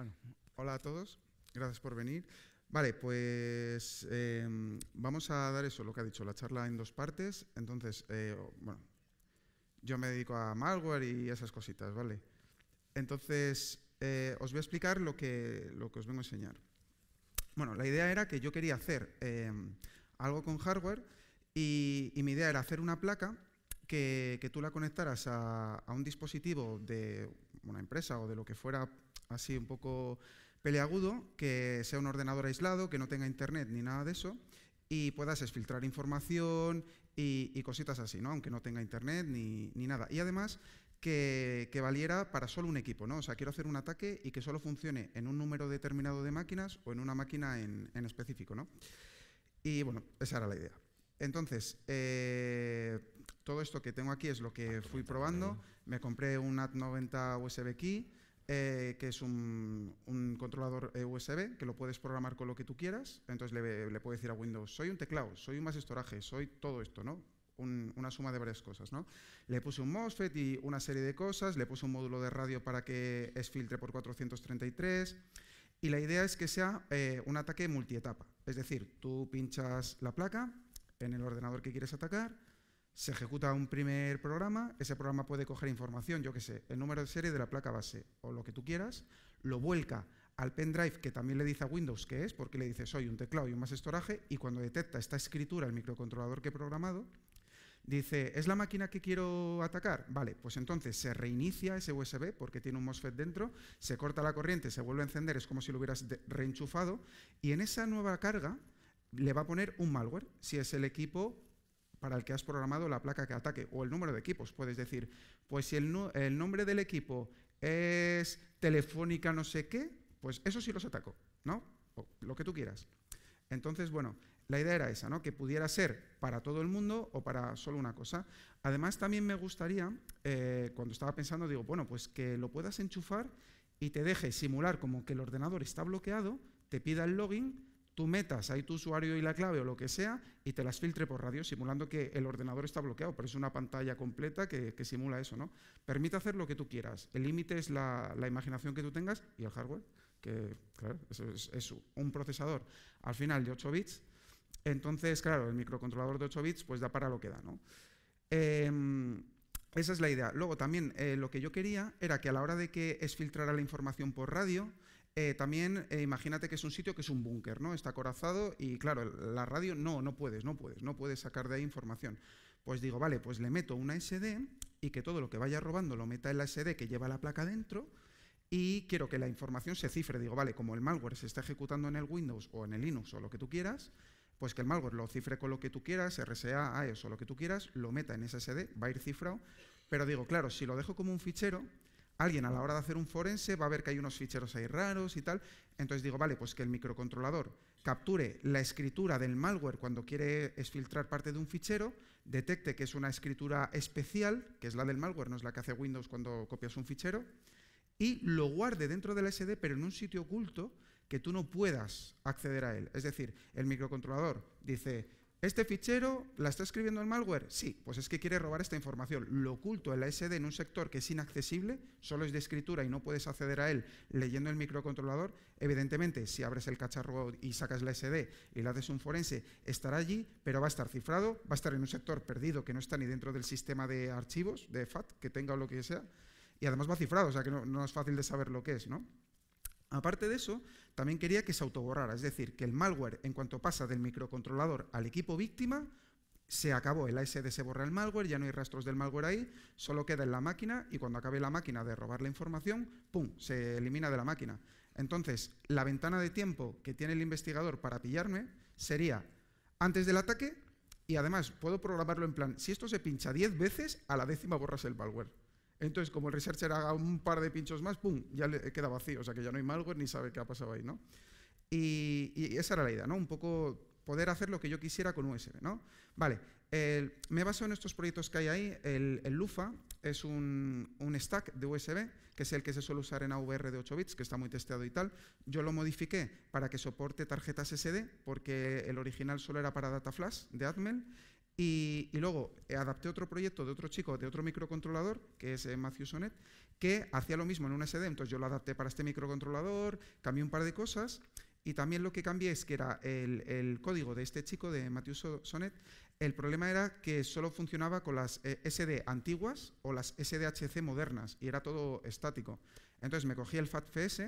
Bueno, hola a todos, gracias por venir. Vale, pues em, vamos a dar eso, lo que ha dicho, la charla en dos partes. Entonces, eh, bueno, yo me dedico a malware y esas cositas, ¿vale? Entonces, eh, os voy a explicar lo que, lo que os vengo a enseñar. Bueno, la idea era que yo quería hacer em, algo con hardware y, mi idea era hacer una placa que, tú la conectaras a, a un dispositivo de una empresa o de lo que fuera así un poco peleagudo, que sea un ordenador aislado, que no tenga internet ni nada de eso, y puedas filtrar información y, cositas así, aunque no tenga internet ni, ni nada. Y además que, valiera para solo un equipo, ¿no? o sea, quiero hacer un ataque y que solo funcione en un número determinado de máquinas o en una máquina en, específico. ¿no? Y bueno, esa era la idea. Entonces, eh, todo esto que tengo aquí es lo que fui probando. Me compré un AT90 USB Key eh, que es un, controlador eh, USB que lo puedes programar con lo que tú quieras. Entonces le, le puedes decir a Windows, soy un teclado, soy un más estoraje, soy todo esto, una suma de varias cosas, Le puse un MOSFET y una serie de cosas, le puse un módulo de radio para que es filtre por 433 y la idea es que sea eh, un ataque multietapa. Es decir, tú pinchas la placa en el ordenador que quieres atacar, se ejecuta un primer programa, ese programa puede coger información, yo qué sé, el número de serie de la placa base o lo que tú quieras, lo vuelca al pendrive que también le dice a Windows que es, porque le dice soy un teclado y un más estoraje, y cuando detecta esta escritura el microcontrolador que he programado, dice, ¿es la máquina que quiero atacar? Vale, pues entonces se reinicia ese USB porque tiene un MOSFET dentro, se corta la corriente, se vuelve a encender, es como si lo hubieras reenchufado, y en esa nueva carga le va a poner un malware, si es el equipo para el que has programado la placa que ataque o el número de equipos. Puedes decir, pues si el, nombre del equipo es telefónica no sé qué, pues eso sí los ataco, ¿no? O lo que tú quieras. Entonces, bueno, la idea era esa, ¿no? Que pudiera ser para todo el mundo o para solo una cosa. Además, también me gustaría, eh, cuando estaba pensando, digo, bueno, pues que lo puedas enchufar y te deje simular como que el ordenador está bloqueado, te pida el login tú metas ahí tu usuario y la clave o lo que sea y te las filtre por radio, simulando que el ordenador está bloqueado, pero es una pantalla completa que, simula eso, ¿no? Permite hacer lo que tú quieras. El límite es la, imaginación que tú tengas y el hardware, que, claro, eso es, un procesador al final de 8 bits. Entonces, claro, el microcontrolador de 8 bits pues da para lo que da, em, esa es la idea. Luego también eh, lo que yo quería era que a la hora de que es filtrara la información por radio, eh, también eh, imagínate que es un sitio que es un búnker, ¿no? Está acorazado y claro, la radio no, no puedes, no puedes, no puedes sacar de ahí información. Pues digo, vale, pues le meto una SD y que todo lo que vaya robando lo meta en la SD que lleva la placa dentro y quiero que la información se cifre. Digo, vale, como el malware se está ejecutando en el Windows o en el Linux o lo que tú quieras, pues que el malware lo cifre con lo que tú quieras, RSA, AES o lo que tú quieras, lo meta en SD, va a ir cifrado. Pero digo, claro, si lo dejo como un fichero, alguien a la hora de hacer un forense va a ver que hay unos ficheros ahí raros y tal. Entonces digo, vale, pues que el microcontrolador capture la escritura del malware cuando quiere filtrar parte de un fichero, detecte que es una escritura especial, que es la del malware, no es la que hace Windows cuando copias un fichero, y lo guarde dentro del SD, pero en un sitio oculto que tú no puedas acceder a él. Es decir, el microcontrolador dice, ¿Este fichero la está escribiendo el malware? Sí, pues es que quiere robar esta información. Lo oculto en la SD en un sector que es inaccesible, solo es de escritura y no puedes acceder a él leyendo el microcontrolador. Evidentemente, si abres el cacharro y sacas la SD y la haces un forense, estará allí, pero va a estar cifrado, va a estar en un sector perdido que no está ni dentro del sistema de archivos, de FAT, que tenga o lo que sea, y además va cifrado, o sea que no, no es fácil de saber lo que es, ¿no? Aparte de eso, también quería que se autoborrara, es decir, que el malware, en cuanto pasa del microcontrolador al equipo víctima, se acabó, el ASD se borra el malware, ya no hay rastros del malware ahí, solo queda en la máquina y cuando acabe la máquina de robar la información, ¡pum!, se elimina de la máquina. Entonces, la ventana de tiempo que tiene el investigador para pillarme sería antes del ataque y además puedo programarlo en plan, si esto se pincha 10 veces, a la décima borras el malware. Entonces, como el researcher haga un par de pinchos más, ¡pum!, ya le queda vacío, o sea que ya no hay malware ni sabe qué ha pasado ahí, ¿no? Y, esa era la idea, ¿no? Un poco poder hacer lo que yo quisiera con USB, ¿no? Vale, me me baso en estos proyectos que hay ahí. El, Lufa es un, stack de USB, que es el que se suele usar en AVR de 8 bits, que está muy testeado y tal. Yo lo modifiqué para que soporte tarjetas SD, porque el original solo era para data flash de Atmel y, luego eh, adapté otro proyecto de otro chico, de otro microcontrolador, que es eh, Matthew Sonet, que hacía lo mismo en un SD. Entonces yo lo adapté para este microcontrolador, cambié un par de cosas. Y también lo que cambié es que era el, código de este chico, de Matthew Sonet, el problema era que solo funcionaba con las eh, SD antiguas o las SDHC modernas y era todo estático. Entonces me cogí el FATFS,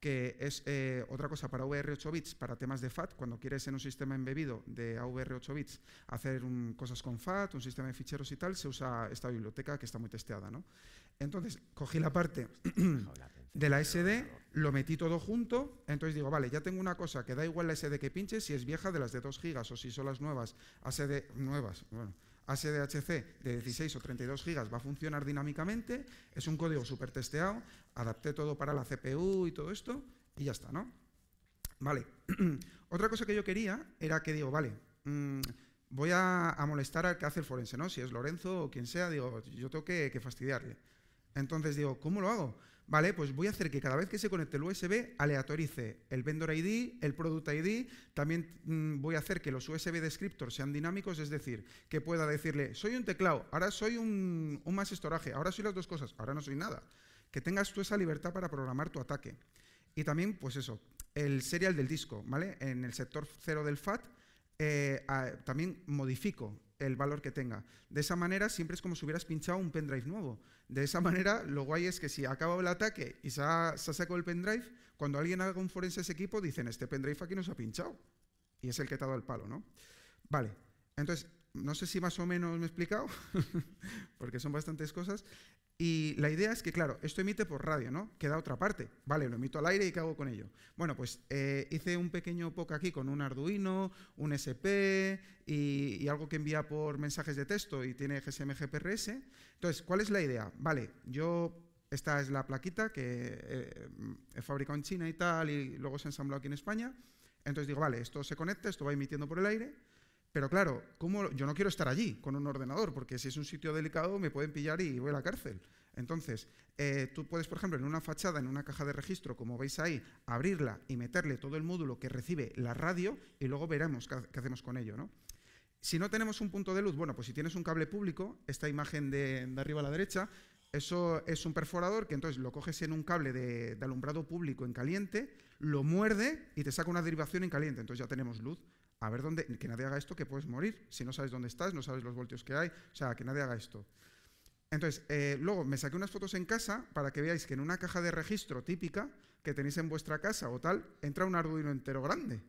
que es eh, otra cosa para VR 8 bits, para temas de FAT, cuando quieres en un sistema embebido de AVR 8 bits hacer cosas con FAT, un sistema de ficheros y tal, se usa esta biblioteca que está muy testeada. ¿no? Entonces, cogí la parte de la SD, lo metí todo junto, entonces digo, vale, ya tengo una cosa que da igual la SD que pinches, si es vieja de las de 2 gigas o si son las nuevas, SD nuevas, bueno, SDHC de 16 o 32 gigas va a funcionar dinámicamente, es un código súper testeado, adapté todo para la CPU y todo esto, y ya está, ¿no? Vale. Otra cosa que yo quería era que digo, vale, mm, voy a, molestar al que hace el forense, ¿no? Si es Lorenzo o quien sea, digo, yo tengo que, que fastidiarle. Entonces digo, ¿cómo lo hago? ¿vale? Pues voy a hacer que cada vez que se conecte el USB aleatorice el vendor ID, el product ID, también mm, voy a hacer que los USB descriptors sean dinámicos, es decir, que pueda decirle, soy un teclado, ahora soy un, un más estoraje, ahora soy las dos cosas, ahora no soy nada. Que tengas tú esa libertad para programar tu ataque. Y también, pues eso, el serial del disco, ¿vale? En el sector cero del FAT eh, también modifico el valor que tenga. De esa manera siempre es como si hubieras pinchado un pendrive nuevo. De esa manera lo guay es que si acabado el ataque y se ha, sacado el pendrive, cuando alguien haga un forense ese equipo dicen, este pendrive aquí nos se ha pinchado. Y es el que te ha dado el palo, ¿no? Vale, entonces, no sé si más o menos me he explicado, porque son bastantes cosas. Y la idea es que, claro, esto emite por radio, ¿no? Queda otra parte. Vale, lo emito al aire y ¿qué hago con ello? Bueno, pues eh, hice un pequeño POC aquí con un Arduino, un SP y, algo que envía por mensajes de texto y tiene GSM GPRS. Entonces, ¿cuál es la idea? Vale, yo, esta es la plaquita que eh, he fabricado en China y tal y luego se ensambló aquí en España. Entonces digo, vale, esto se conecta, esto va emitiendo por el aire pero claro, yo no quiero estar allí con un ordenador, porque si es un sitio delicado me pueden pillar y voy a la cárcel. Entonces, eh, tú puedes, por ejemplo, en una fachada, en una caja de registro, como veis ahí, abrirla y meterle todo el módulo que recibe la radio y luego veremos qué, hacemos con ello. ¿no? Si no tenemos un punto de luz, bueno, pues si tienes un cable público, esta imagen de, arriba a la derecha, eso es un perforador que entonces lo coges en un cable de, alumbrado público en caliente, lo muerde y te saca una derivación en caliente. Entonces ya tenemos luz a ver dónde, que nadie haga esto, que puedes morir. Si no sabes dónde estás, no sabes los voltios que hay, o sea, que nadie haga esto. Entonces, eh, luego me saqué unas fotos en casa para que veáis que en una caja de registro típica que tenéis en vuestra casa o tal, entra un Arduino entero grande.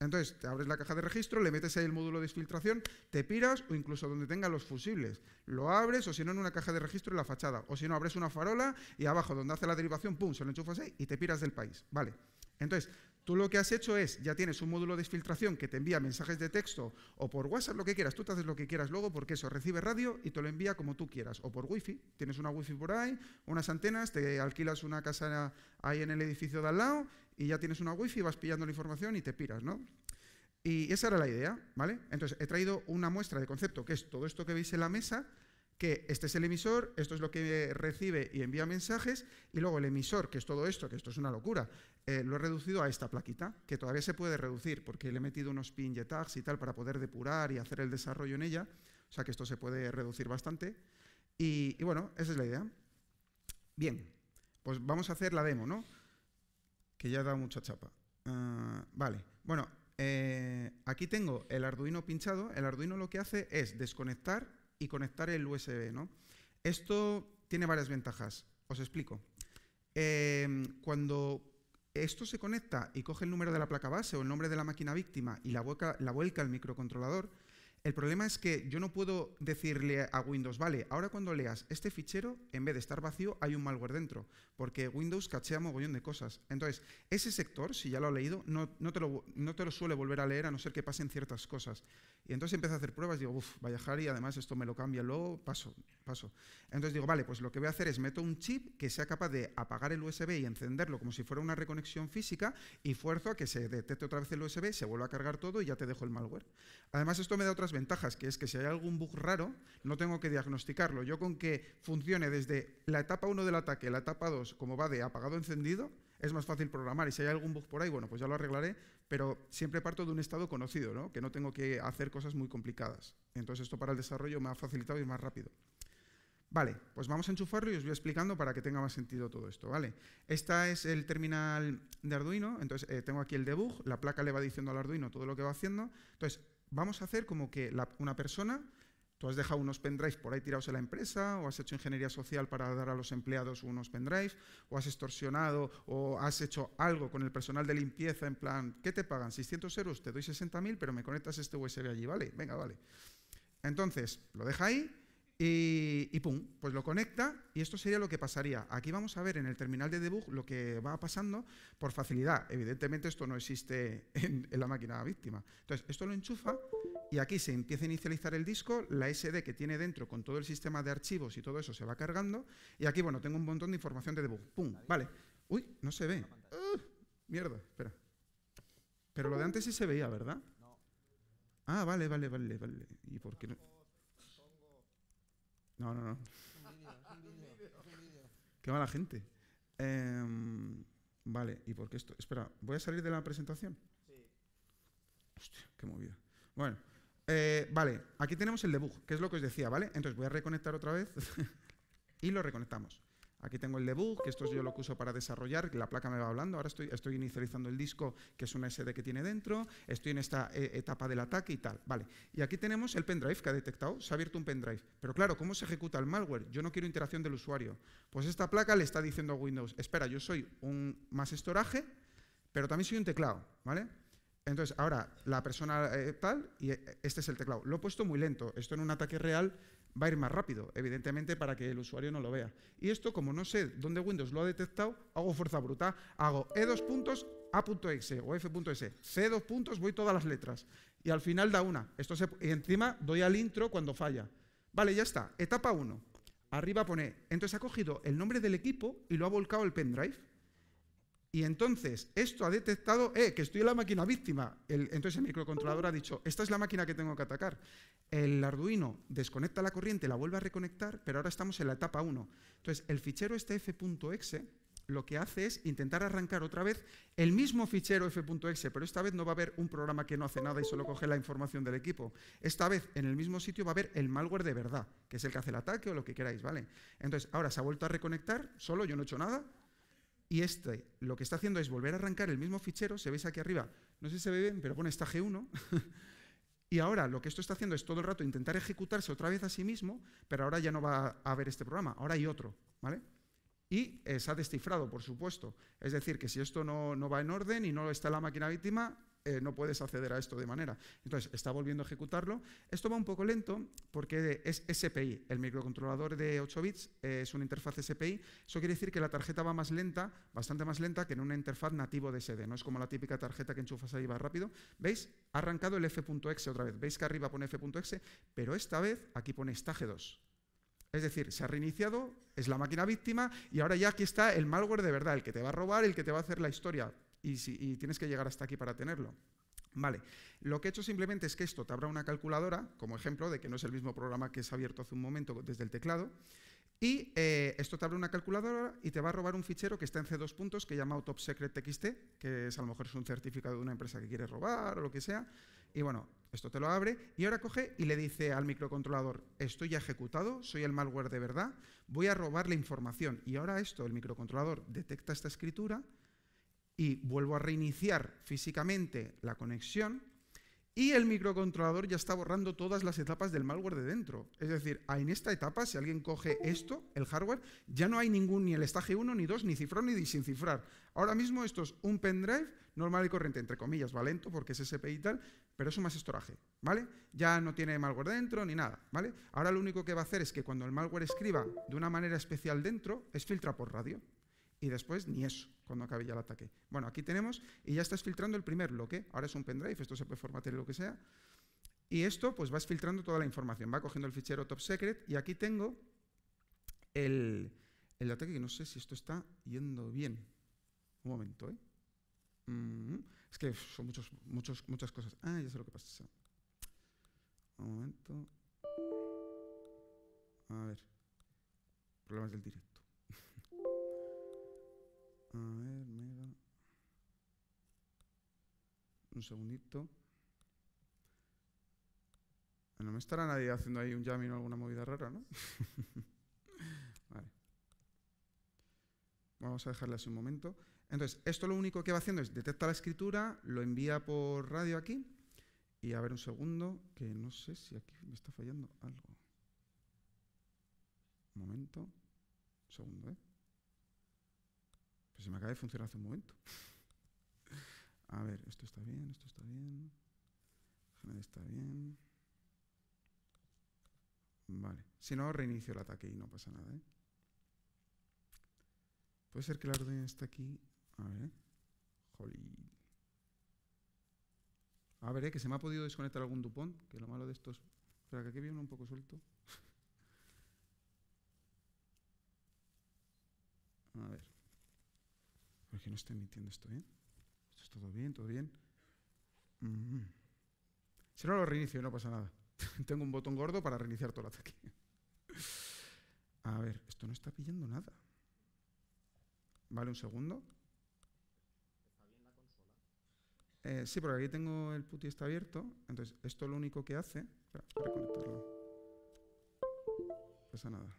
Entonces, te abres la caja de registro, le metes ahí el módulo de filtración, te piras o incluso donde tenga los fusibles. Lo abres o si no en una caja de registro en la fachada. O si no, abres una farola y abajo donde hace la derivación, pum, se lo enchufas ahí y te piras del país. Vale. Entonces, Tú lo que has hecho es, ya tienes un módulo de filtración que te envía mensajes de texto o por WhatsApp, lo que quieras, tú te haces lo que quieras luego porque eso recibe radio y te lo envía como tú quieras, o por wifi, tienes una wifi por ahí, unas antenas, te alquilas una casa ahí en el edificio de al lado y ya tienes una wifi, vas pillando la información y te piras, ¿no? Y esa era la idea, ¿vale? Entonces, he traído una muestra de concepto que es todo esto que veis en la mesa, que este es el emisor, esto es lo que recibe y envía mensajes, y luego el emisor, que es todo esto, que esto es una locura, eh, lo he reducido a esta plaquita, que todavía se puede reducir, porque le he metido unos pin y tags y tal para poder depurar y hacer el desarrollo en ella, o sea que esto se puede reducir bastante. Y, bueno, esa es la idea. Bien, pues vamos a hacer la demo, ¿no? Que ya da mucha chapa. Ah, vale, bueno, eh, aquí tengo el Arduino pinchado. El Arduino lo que hace es desconectar y conectar el USB, ¿no? Esto tiene varias ventajas, os explico. Em, cuando esto se conecta y coge el número de la placa base o el nombre de la máquina víctima y la la vuelca al microcontrolador, el problema es que yo no puedo decirle a Windows, vale, ahora cuando leas este fichero, en vez de estar vacío, hay un malware dentro, porque Windows cachea mogollón de cosas. Entonces, ese sector, si ya lo ha leído, no, te, lo, suele volver a leer a no ser que pasen ciertas cosas. Y entonces empiezo a hacer pruebas, digo, uff, vaya Harry, además esto me lo cambia, luego paso, paso. Entonces digo, vale, pues lo que voy a hacer es meto un chip que sea capaz de apagar el USB y encenderlo como si fuera una reconexión física y fuerzo a que se detecte otra vez el USB, se vuelva a cargar todo y ya te dejo el malware. Además, esto me da otras ventajas, que es que si hay algún bug raro, no tengo que diagnosticarlo. Yo con que funcione desde la etapa 1 del ataque, la etapa 2, como va de apagado encendido, es más fácil programar. Y si hay algún bug por ahí, bueno, pues ya lo arreglaré, pero siempre parto de un estado conocido, ¿no? que no tengo que hacer cosas muy complicadas. Entonces esto para el desarrollo me ha facilitado y más rápido. Vale, pues vamos a enchufarlo y os voy explicando para que tenga más sentido todo esto, ¿vale? Esta es el terminal de Arduino, entonces eh, tengo aquí el debug, la placa le va diciendo al Arduino todo lo que va haciendo. Entonces, vamos a hacer como que una persona, tú has dejado unos pendrives por ahí tirados en la empresa, o has hecho ingeniería social para dar a los empleados unos pendrives, o has extorsionado, o has hecho algo con el personal de limpieza en plan, ¿qué te pagan? 600 euros, te doy 60.000, pero me conectas este USB allí, ¿vale? Venga, vale. Entonces, lo deja ahí y, pum, pues lo conecta y esto sería lo que pasaría. Aquí vamos a ver en el terminal de debug lo que va pasando por facilidad. Evidentemente esto no existe en, la máquina víctima. Entonces, esto lo enchufa y aquí se empieza a inicializar el disco, la SD que tiene dentro con todo el sistema de archivos y todo eso se va cargando y aquí, bueno, tengo un montón de información de debug. Pum, vale. Uy, no se ve. mierda, espera. Pero lo de antes sí se veía, ¿verdad? Ah, vale, vale, vale, vale. ¿Y por qué no? No, no, no. Qué mala gente. Em, vale, ¿y por qué esto? Espera, ¿voy a salir de la presentación? Sí. Hostia, qué movida. Bueno, eh, vale, aquí tenemos el debug, que es lo que os decía, ¿vale? Entonces voy a reconectar otra vez y lo reconectamos. Aquí tengo el debug, que esto es yo lo que uso para desarrollar, la placa me va hablando, ahora estoy, inicializando el disco, que es una SD que tiene dentro, estoy en esta eh, etapa del ataque y tal. Vale. Y aquí tenemos el pendrive que ha detectado, se ha abierto un pendrive. Pero claro, ¿cómo se ejecuta el malware? Yo no quiero interacción del usuario. Pues esta placa le está diciendo a Windows, espera, yo soy un más estoraje, pero también soy un teclado, ¿vale? Entonces, ahora la persona eh, tal, y eh, este es el teclado. Lo he puesto muy lento, esto en un ataque real va a ir más rápido, evidentemente, para que el usuario no lo vea. Y esto, como no sé dónde Windows lo ha detectado, hago fuerza bruta, hago E dos puntos, e, o F.exe, C dos puntos, voy todas las letras. Y al final da una. Esto y encima doy al intro cuando falla. Vale, ya está. Etapa 1. Arriba pone. Entonces ha cogido el nombre del equipo y lo ha volcado el pendrive. Y entonces, esto ha detectado eh, que estoy en la máquina víctima. entonces el microcontrolador ha dicho, esta es la máquina que tengo que atacar. El Arduino desconecta la corriente, la vuelve a reconectar, pero ahora estamos en la etapa 1. Entonces, el fichero este f.exe lo que hace es intentar arrancar otra vez el mismo fichero f.exe, pero esta vez no va a haber un programa que no hace nada y solo coge la información del equipo. Esta vez en el mismo sitio va a haber el malware de verdad, que es el que hace el ataque o lo que queráis, ¿vale? Entonces, ahora se ha vuelto a reconectar, solo yo no he hecho nada, y este lo que está haciendo es volver a arrancar el mismo fichero, se veis aquí arriba, no sé si se ve bien, pero pone esta G1. y ahora lo que esto está haciendo es todo el rato intentar ejecutarse otra vez a sí mismo, pero ahora ya no va a haber este programa, ahora hay otro, ¿vale? Y eh, se ha descifrado, por supuesto. Es decir, que si esto no, no va en orden y no está la máquina víctima, eh, no puedes acceder a esto de manera. Entonces, está volviendo a ejecutarlo. Esto va un poco lento porque es SPI. El microcontrolador de 8 bits eh, es una interfaz SPI. Eso quiere decir que la tarjeta va más lenta, bastante más lenta que en una interfaz nativo de SD. No es como la típica tarjeta que enchufas ahí va rápido. ¿Veis? Ha arrancado el f.exe otra vez. ¿Veis que arriba pone f.exe? Pero esta vez aquí pone stage 2. Es decir, se ha reiniciado, es la máquina víctima y ahora ya aquí está el malware de verdad, el que te va a robar, el que te va a hacer la historia y, tienes que llegar hasta aquí para tenerlo. Vale, lo que he hecho simplemente es que esto te abra una calculadora, como ejemplo de que no es el mismo programa que se ha abierto hace un momento desde el teclado, y eh, esto te abre una calculadora y te va a robar un fichero que está en C2 puntos que llama txt, que es a lo mejor es un certificado de una empresa que quiere robar o lo que sea. Y bueno, esto te lo abre y ahora coge y le dice al microcontrolador, estoy ejecutado, soy el malware de verdad, voy a robar la información. Y ahora esto, el microcontrolador detecta esta escritura y vuelvo a reiniciar físicamente la conexión y el microcontrolador ya está borrando todas las etapas del malware de dentro. Es decir, en esta etapa, si alguien coge esto, el hardware, ya no hay ningún, ni el estaje 1, ni 2, ni cifrón, ni sin cifrar. Ahora mismo esto es un pendrive normal y corriente, entre comillas, va lento porque es SPI y tal, pero un más estoraje, ¿vale? Ya no tiene malware dentro ni nada, ¿vale? Ahora lo único que va a hacer es que cuando el malware escriba de una manera especial dentro, es filtra por radio y después ni eso, cuando acabe ya el ataque. Bueno, aquí tenemos, y ya estás filtrando el primer bloque, ahora es un pendrive, esto se puede formatear lo que sea, y esto pues vas filtrando toda la información, va cogiendo el fichero top secret, y aquí tengo el, el ataque, que no sé si esto está yendo bien. Un momento, ¿eh? Mm, es que son muchos, muchos, muchas cosas. Ah, ya sé lo que pasa. Un momento. A ver. Problemas del directo. A ver, Un segundito. No me estará nadie haciendo ahí un jamming o alguna movida rara, ¿no? vale. Vamos a dejarle así un momento. Entonces, esto lo único que va haciendo es detectar la escritura, lo envía por radio aquí. Y a ver un segundo, que no sé si aquí me está fallando algo. Un momento. Un segundo, ¿eh? Pues se me acaba de funcionar hace un momento. A ver, esto está bien, esto está bien. Está bien. Vale. Si no, reinicio el ataque y no pasa nada. ¿eh? Puede ser que la orden está aquí. A ver. ¿eh? A ver, ¿eh? que se me ha podido desconectar algún Dupont, que lo malo de estos... Espera, que aquí viene un poco suelto. A ver. ¿Por no estoy emitiendo esto bien? ¿eh? ¿Esto es todo bien? ¿Todo bien? Mm-hmm. Si no lo reinicio, no pasa nada. Tengo un botón gordo para reiniciar todo el ataque. A ver, esto no está pillando nada. Vale, un segundo. ¿Está eh, bien la consola? sí, porque aquí tengo el puti está abierto. Entonces, esto lo único que hace. para conectarlo. No pasa nada.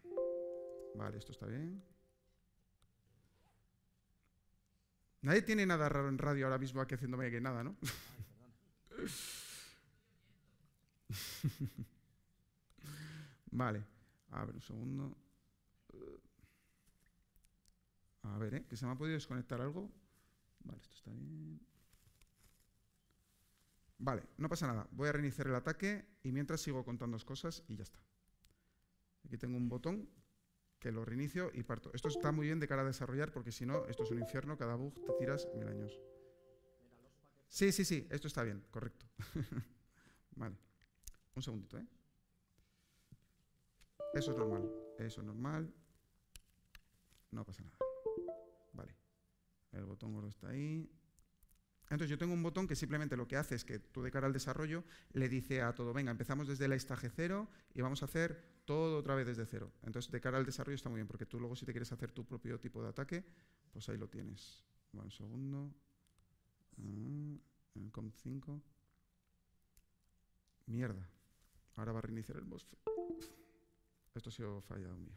Vale, esto está bien. Nadie tiene nada raro en radio ahora mismo aquí haciéndome que nada, ¿no? vale, a ver un segundo. A ver, ¿eh? ¿Que se me ha podido desconectar algo? Vale, esto está bien. Vale, no pasa nada. Voy a reiniciar el ataque y mientras sigo contando cosas y ya está. Aquí tengo un botón que lo reinicio y parto. Esto está muy bien de cara a desarrollar porque si no, esto es un infierno, cada bug te tiras mil años. Sí, sí, sí, esto está bien, correcto. vale. Un segundito, ¿eh? Eso es normal, eso es normal. No pasa nada. Vale. El botón gordo está ahí. Entonces yo tengo un botón que simplemente lo que hace es que tú de cara al desarrollo le dice a todo, venga, empezamos desde la estaje cero y vamos a hacer todo otra vez desde cero. Entonces, de cara al desarrollo está muy bien, porque tú luego si te quieres hacer tu propio tipo de ataque, pues ahí lo tienes. un segundo. Ah, comp 5. Mierda. Ahora va a reiniciar el boss. Esto ha sido fallado mío.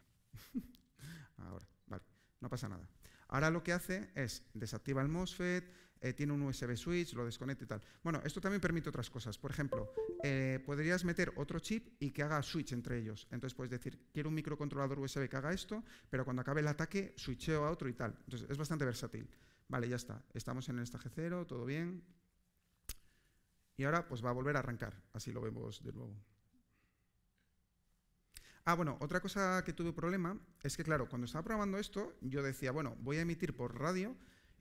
Ahora, vale. No pasa nada. Ahora lo que hace es desactiva el MOSFET, eh, tiene un USB switch, lo desconecta y tal. Bueno, esto también permite otras cosas. Por ejemplo, eh, podrías meter otro chip y que haga switch entre ellos. Entonces puedes decir, quiero un microcontrolador USB que haga esto, pero cuando acabe el ataque, switcheo a otro y tal. Entonces es bastante versátil. Vale, ya está. Estamos en el estaje cero, todo bien. Y ahora pues va a volver a arrancar. Así lo vemos de nuevo. Ah, bueno, otra cosa que tuve problema es que, claro, cuando estaba probando esto, yo decía, bueno, voy a emitir por radio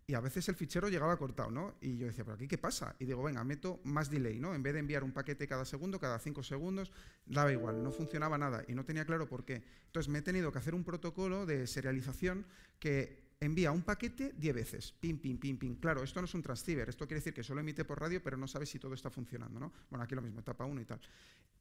y a veces el fichero llegaba cortado, ¿no? Y yo decía, ¿pero aquí qué pasa? Y digo, venga, meto más delay, ¿no? En vez de enviar un paquete cada segundo, cada cinco segundos, daba igual, no funcionaba nada y no tenía claro por qué. Entonces me he tenido que hacer un protocolo de serialización que envía un paquete diez veces. Pim, pim, pim, pim. Claro, esto no es un transceiver, esto quiere decir que solo emite por radio, pero no sabe si todo está funcionando, ¿no? Bueno, aquí lo mismo, etapa 1 y tal.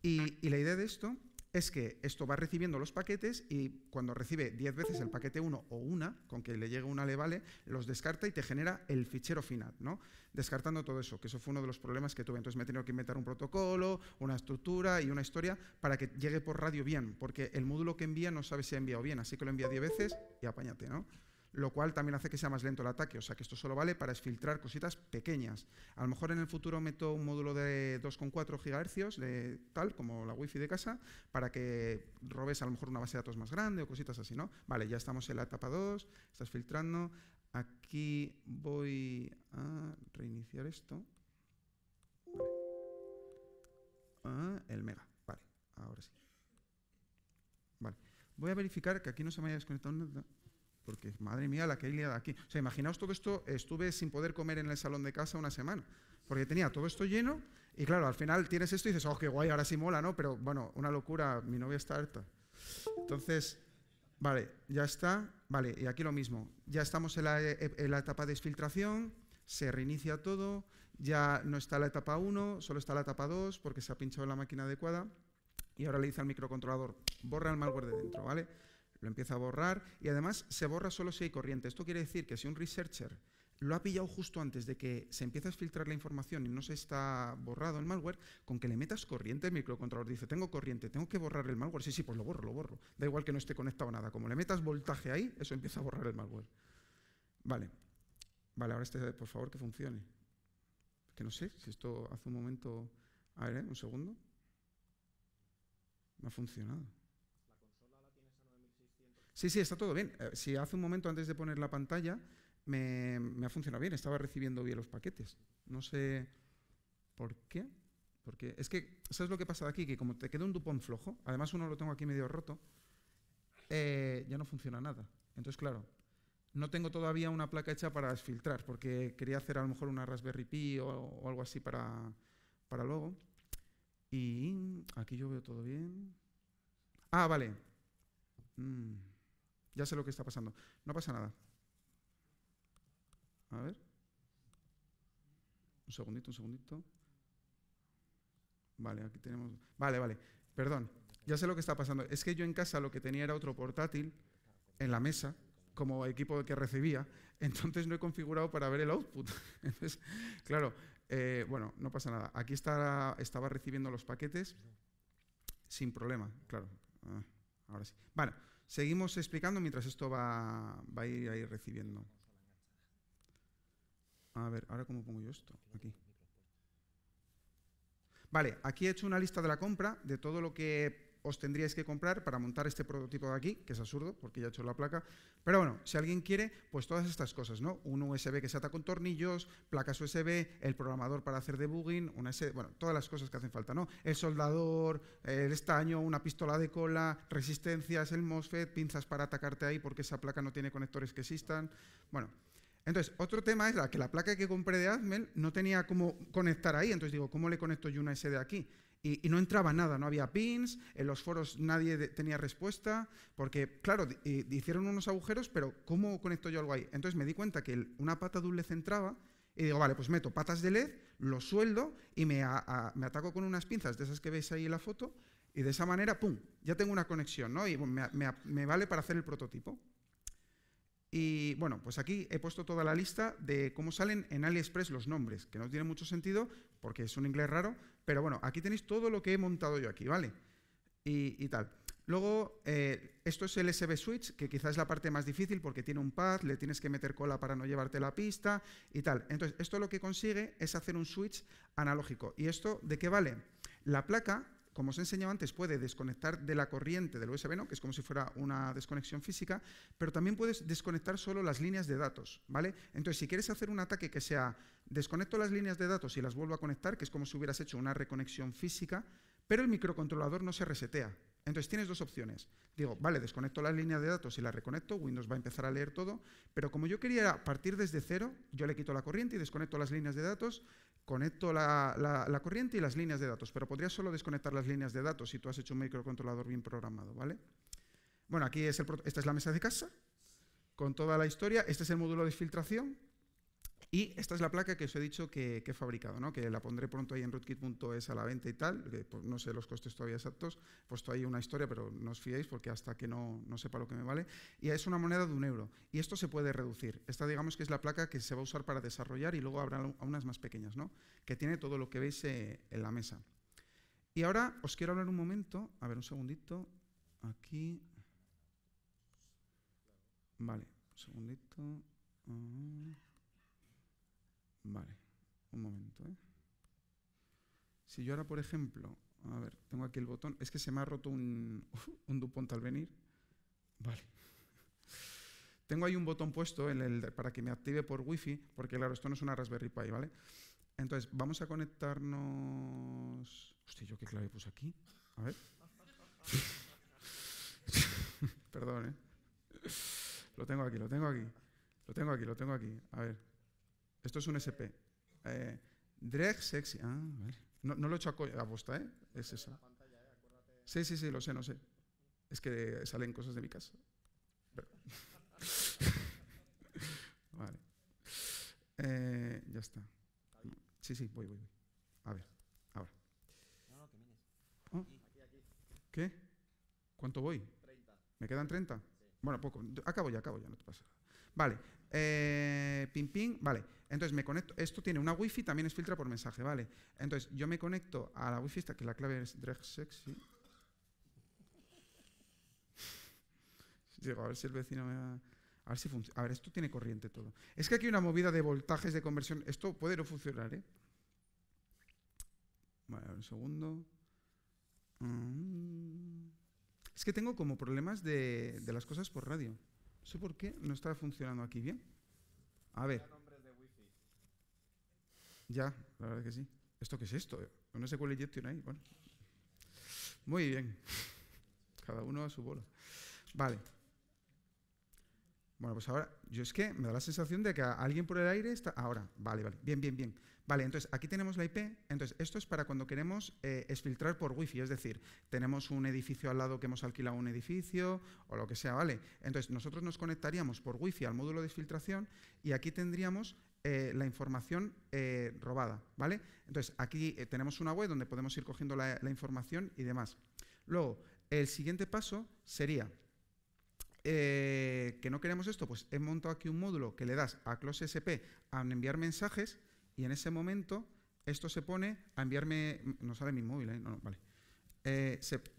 y la idea de esto es que esto va recibiendo los paquetes y cuando recibe 10 veces el paquete 1 o una, con que le llegue una le vale, los descarta y te genera el fichero final, ¿no? Descartando todo eso, que eso fue uno de los problemas que tuve. Entonces me he tenido que inventar un protocolo, una estructura y una historia para que llegue por radio bien, porque el módulo que envía no sabe si ha enviado bien, así que lo envía 10 veces y apáñate, ¿no? lo cual también hace que sea más lento el ataque. O sea que esto solo vale para filtrar cositas pequeñas. A lo mejor en el futuro meto un módulo de 2,4 GHz, de tal, como la wifi de casa, para que robes a lo mejor una base de datos más grande o cositas así, ¿no? Vale, ya estamos en la etapa 2, estás filtrando. Aquí voy a reiniciar esto. Ah, el mega. Vale, ahora sí. Vale. Voy a verificar que aquí no se me haya desconectado nada. Porque, madre mía, la que hay liada aquí. O sea, imaginaos todo esto, estuve sin poder comer en el salón de casa una semana, porque tenía todo esto lleno, y claro, al final tienes esto y dices, oh, qué guay, ahora sí mola, ¿no? Pero bueno, una locura, mi novia está harta. Entonces, vale, ya está, vale, y aquí lo mismo, ya estamos en la, eh, eh, etapa de desfiltración, se reinicia todo, ya no está la etapa 1, solo está la etapa 2, porque se ha pinchado la máquina adecuada, y ahora le dice al microcontrolador, borra el malware de dentro, ¿vale? lo empieza a borrar y además se borra solo si hay corriente. Esto quiere decir que si un researcher lo ha pillado justo antes de que se empiece a filtrar la información y no se está borrado el malware, con que le metas corriente, el microcontrolador dice, tengo corriente, tengo que borrar el malware. Sí, sí, pues lo borro, lo borro. Da igual que no esté conectado a nada. Como le metas voltaje ahí, eso empieza a borrar el malware. Vale. Vale, ahora este, por favor, que funcione. Que no sé, si esto hace un momento... A ver, ¿eh? un segundo. No ha funcionado. Sí, sí, está todo bien. Eh, si hace un momento antes de poner la pantalla me, ha funcionado bien, estaba recibiendo bien los paquetes. No sé por qué. Porque es que, ¿sabes lo que pasa de aquí? Que como te queda un dupón flojo, además uno lo tengo aquí medio roto, eh, ya no funciona nada. Entonces, claro, no tengo todavía una placa hecha para filtrar, porque quería hacer a lo mejor una Raspberry Pi o, algo así para, para luego. Y aquí yo veo todo bien. Ah, vale. Mm. Ya sé lo que está pasando. No pasa nada. A ver. Un segundito, un segundito. Vale, aquí tenemos. Vale, vale. Perdón. Ya sé lo que está pasando. Es que yo en casa lo que tenía era otro portátil en la mesa como equipo que recibía, entonces no he configurado para ver el output. entonces, claro, eh, bueno, no pasa nada. Aquí estaba recibiendo los paquetes sin problema, claro. Ah, ahora sí. Vale. Seguimos explicando mientras esto va, a, ir, a ir recibiendo. A ver, ahora cómo pongo yo esto. Aquí. Vale, aquí he hecho una lista de la compra de todo lo que os tendríais que comprar para montar este prototipo de aquí, que es absurdo porque ya he hecho la placa. Pero bueno, si alguien quiere, pues todas estas cosas, ¿no? Un USB que se ata con tornillos, placas USB, el programador para hacer debugging, una SD, bueno, todas las cosas que hacen falta, ¿no? El soldador, el estaño, una pistola de cola, resistencias, el MOSFET, pinzas para atacarte ahí porque esa placa no tiene conectores que existan. Bueno, entonces, otro tema es la que la placa que compré de Azmel no tenía cómo conectar ahí. Entonces digo, ¿cómo le conecto yo una SD aquí? Y, no entraba nada, no había pins, en los foros nadie tenía respuesta, porque, claro, hicieron unos agujeros, pero ¿cómo conecto yo algo ahí? Entonces me di cuenta que una pata de un LED entraba y digo, vale, pues meto patas de LED, lo sueldo y me, me ataco con unas pinzas de esas que veis ahí en la foto y de esa manera, ¡pum!, ya tengo una conexión, ¿no? Y me vale para hacer el prototipo. Y bueno, pues aquí he puesto toda la lista de cómo salen en AliExpress los nombres, que no tiene mucho sentido porque es un inglés raro, pero bueno, aquí tenéis todo lo que he montado yo aquí, ¿vale? Y, tal. Luego, eh, esto es el SB Switch, que quizás es la parte más difícil porque tiene un pad, le tienes que meter cola para no llevarte la pista y tal. Entonces, esto lo que consigue es hacer un switch analógico. ¿Y esto de qué vale? La placa como os enseñado antes, puede desconectar de la corriente del USB, ¿no? que es como si fuera una desconexión física, pero también puedes desconectar solo las líneas de datos. ¿vale? Entonces, si quieres hacer un ataque que sea desconecto las líneas de datos y las vuelvo a conectar, que es como si hubieras hecho una reconexión física, pero el microcontrolador no se resetea, entonces tienes dos opciones. Digo, vale, desconecto las líneas de datos y la reconecto, Windows va a empezar a leer todo, pero como yo quería partir desde cero, yo le quito la corriente y desconecto las líneas de datos, conecto la, corriente y las líneas de datos, pero podrías solo desconectar las líneas de datos si tú has hecho un microcontrolador bien programado, ¿vale? Bueno, aquí es el, esta es la mesa de casa, con toda la historia, este es el módulo de filtración, y esta es la placa que os he dicho que, he fabricado, ¿no? que la pondré pronto ahí en rootkit.es a la venta y tal, que, pues, no sé los costes todavía exactos, he puesto ahí una historia, pero no os fiéis porque hasta que no, no sepa lo que me vale. Y es una moneda de un euro. Y esto se puede reducir. Esta digamos que es la placa que se va a usar para desarrollar y luego habrá unas más pequeñas, ¿no? que tiene todo lo que veis eh, en la mesa. Y ahora os quiero hablar un momento, a ver un segundito, aquí. Vale, un segundito. Ah. Vale, un momento. ¿eh? Si yo ahora, por ejemplo, a ver, tengo aquí el botón, es que se me ha roto un, un Dupont al venir. Vale. Tengo ahí un botón puesto en el, para que me active por wifi porque claro, esto no es una Raspberry Pi, ¿vale? Entonces, vamos a conectarnos... Hostia, ¿yo qué clave puse aquí? A ver. Perdón, ¿eh? Lo tengo aquí, lo tengo aquí. Lo tengo aquí, lo tengo aquí. A ver. Esto es un SP. Eh, sexy. Ah, a ver. No, no, lo he hecho a, costa ¿eh? Es esa ¿eh? Sí, sí, sí, lo sé, no sé. Es que salen cosas de mi casa. vale. Eh, ya está. Sí, sí, voy, voy, voy. A ver, ahora. No, que ¿Ah? ¿Qué? ¿Cuánto voy? ¿Me quedan 30? Bueno, poco. Acabo ya, acabo ya, no te pasa. nada. Vale. Eh, pim, pim. Vale. Entonces me conecto, esto tiene una wifi, también es filtra por mensaje, ¿vale? Entonces yo me conecto a la wifi, esta, que la clave es drexsexy. sexy. a ver si el vecino me va... A ver si funciona. A ver, esto tiene corriente todo. Es que aquí hay una movida de voltajes de conversión. Esto puede no funcionar, ¿eh? Vale, un segundo. Mm. Es que tengo como problemas de, de las cosas por radio. No sé por qué no está funcionando aquí bien. A ver. Ya, la verdad que sí. ¿Esto qué es esto? Una SQL injection ahí. Bueno. Muy bien. Cada uno a su bola. Vale. Bueno, pues ahora, yo es que me da la sensación de que alguien por el aire está... Ah, ahora, vale, vale. Bien, bien, bien. Vale, entonces aquí tenemos la IP. Entonces, esto es para cuando queremos esfiltrar eh, por Wi-Fi. Es decir, tenemos un edificio al lado que hemos alquilado un edificio o lo que sea, ¿vale? Entonces, nosotros nos conectaríamos por wifi al módulo de filtración y aquí tendríamos eh, la información eh, robada, ¿vale? Entonces, aquí eh, tenemos una web donde podemos ir cogiendo la, información y demás. Luego, el siguiente paso sería que no queremos esto, pues he montado aquí un módulo que le das a SP a enviar mensajes y en ese momento esto se pone a enviarme, mm, no sale mi móvil, no, no, vale.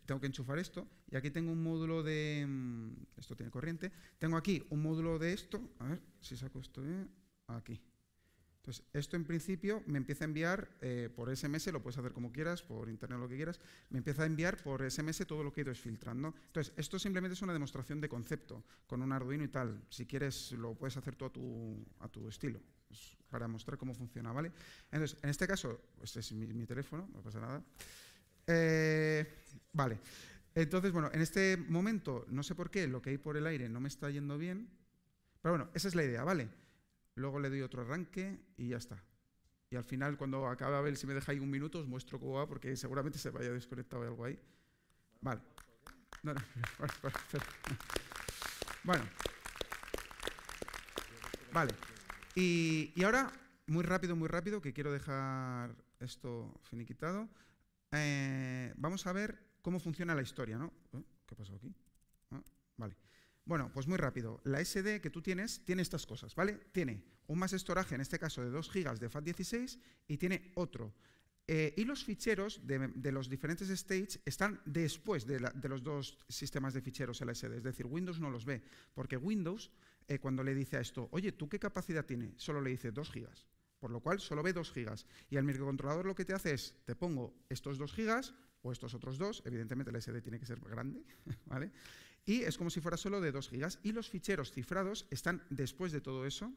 tengo que enchufar esto y aquí tengo un módulo de mm, esto tiene corriente tengo aquí un módulo de esto a ver si saco esto de aquí entonces, esto en principio me empieza a enviar eh, por SMS, lo puedes hacer como quieras, por internet lo que quieras, me empieza a enviar por SMS todo lo que he ido filtrando. Entonces, esto simplemente es una demostración de concepto, con un Arduino y tal. Si quieres, lo puedes hacer tú a tu, estilo, para mostrar cómo funciona, ¿vale? Entonces, en este caso, este es mi, teléfono, no pasa nada. Eh, vale. Entonces, bueno, en este momento, no sé por qué, lo que hay por el aire no me está yendo bien, pero bueno, esa es la idea, ¿vale? luego le doy otro arranque y ya está. Y al final, cuando acabe ver si me dejáis un minuto, os muestro cómo va, porque seguramente se vaya desconectado algo ahí. Vale. Bueno. Vale. Y, ahora, muy rápido, muy rápido, que quiero dejar esto finiquitado. Eh, vamos a ver cómo funciona la historia, ¿no? ¿Eh? ¿Qué pasó aquí? ¿Ah? vale. Bueno, pues muy rápido. La SD que tú tienes tiene estas cosas, ¿vale? Tiene un más estoraje, en este caso de 2 GB de FAT16, y tiene otro. Eh, y los ficheros de, los diferentes states están después de, los dos sistemas de ficheros LSD. Es decir, Windows no los ve, porque Windows, eh, cuando le dice a esto, oye, ¿tú qué capacidad tiene? Solo le dice 2 gigas, por lo cual solo ve 2 gigas. Y al microcontrolador lo que te hace es, te pongo estos 2 gigas o estos otros dos, evidentemente la SD tiene que ser grande, ¿vale? y es como si fuera solo de 2 gigas. Y los ficheros cifrados están después de todo eso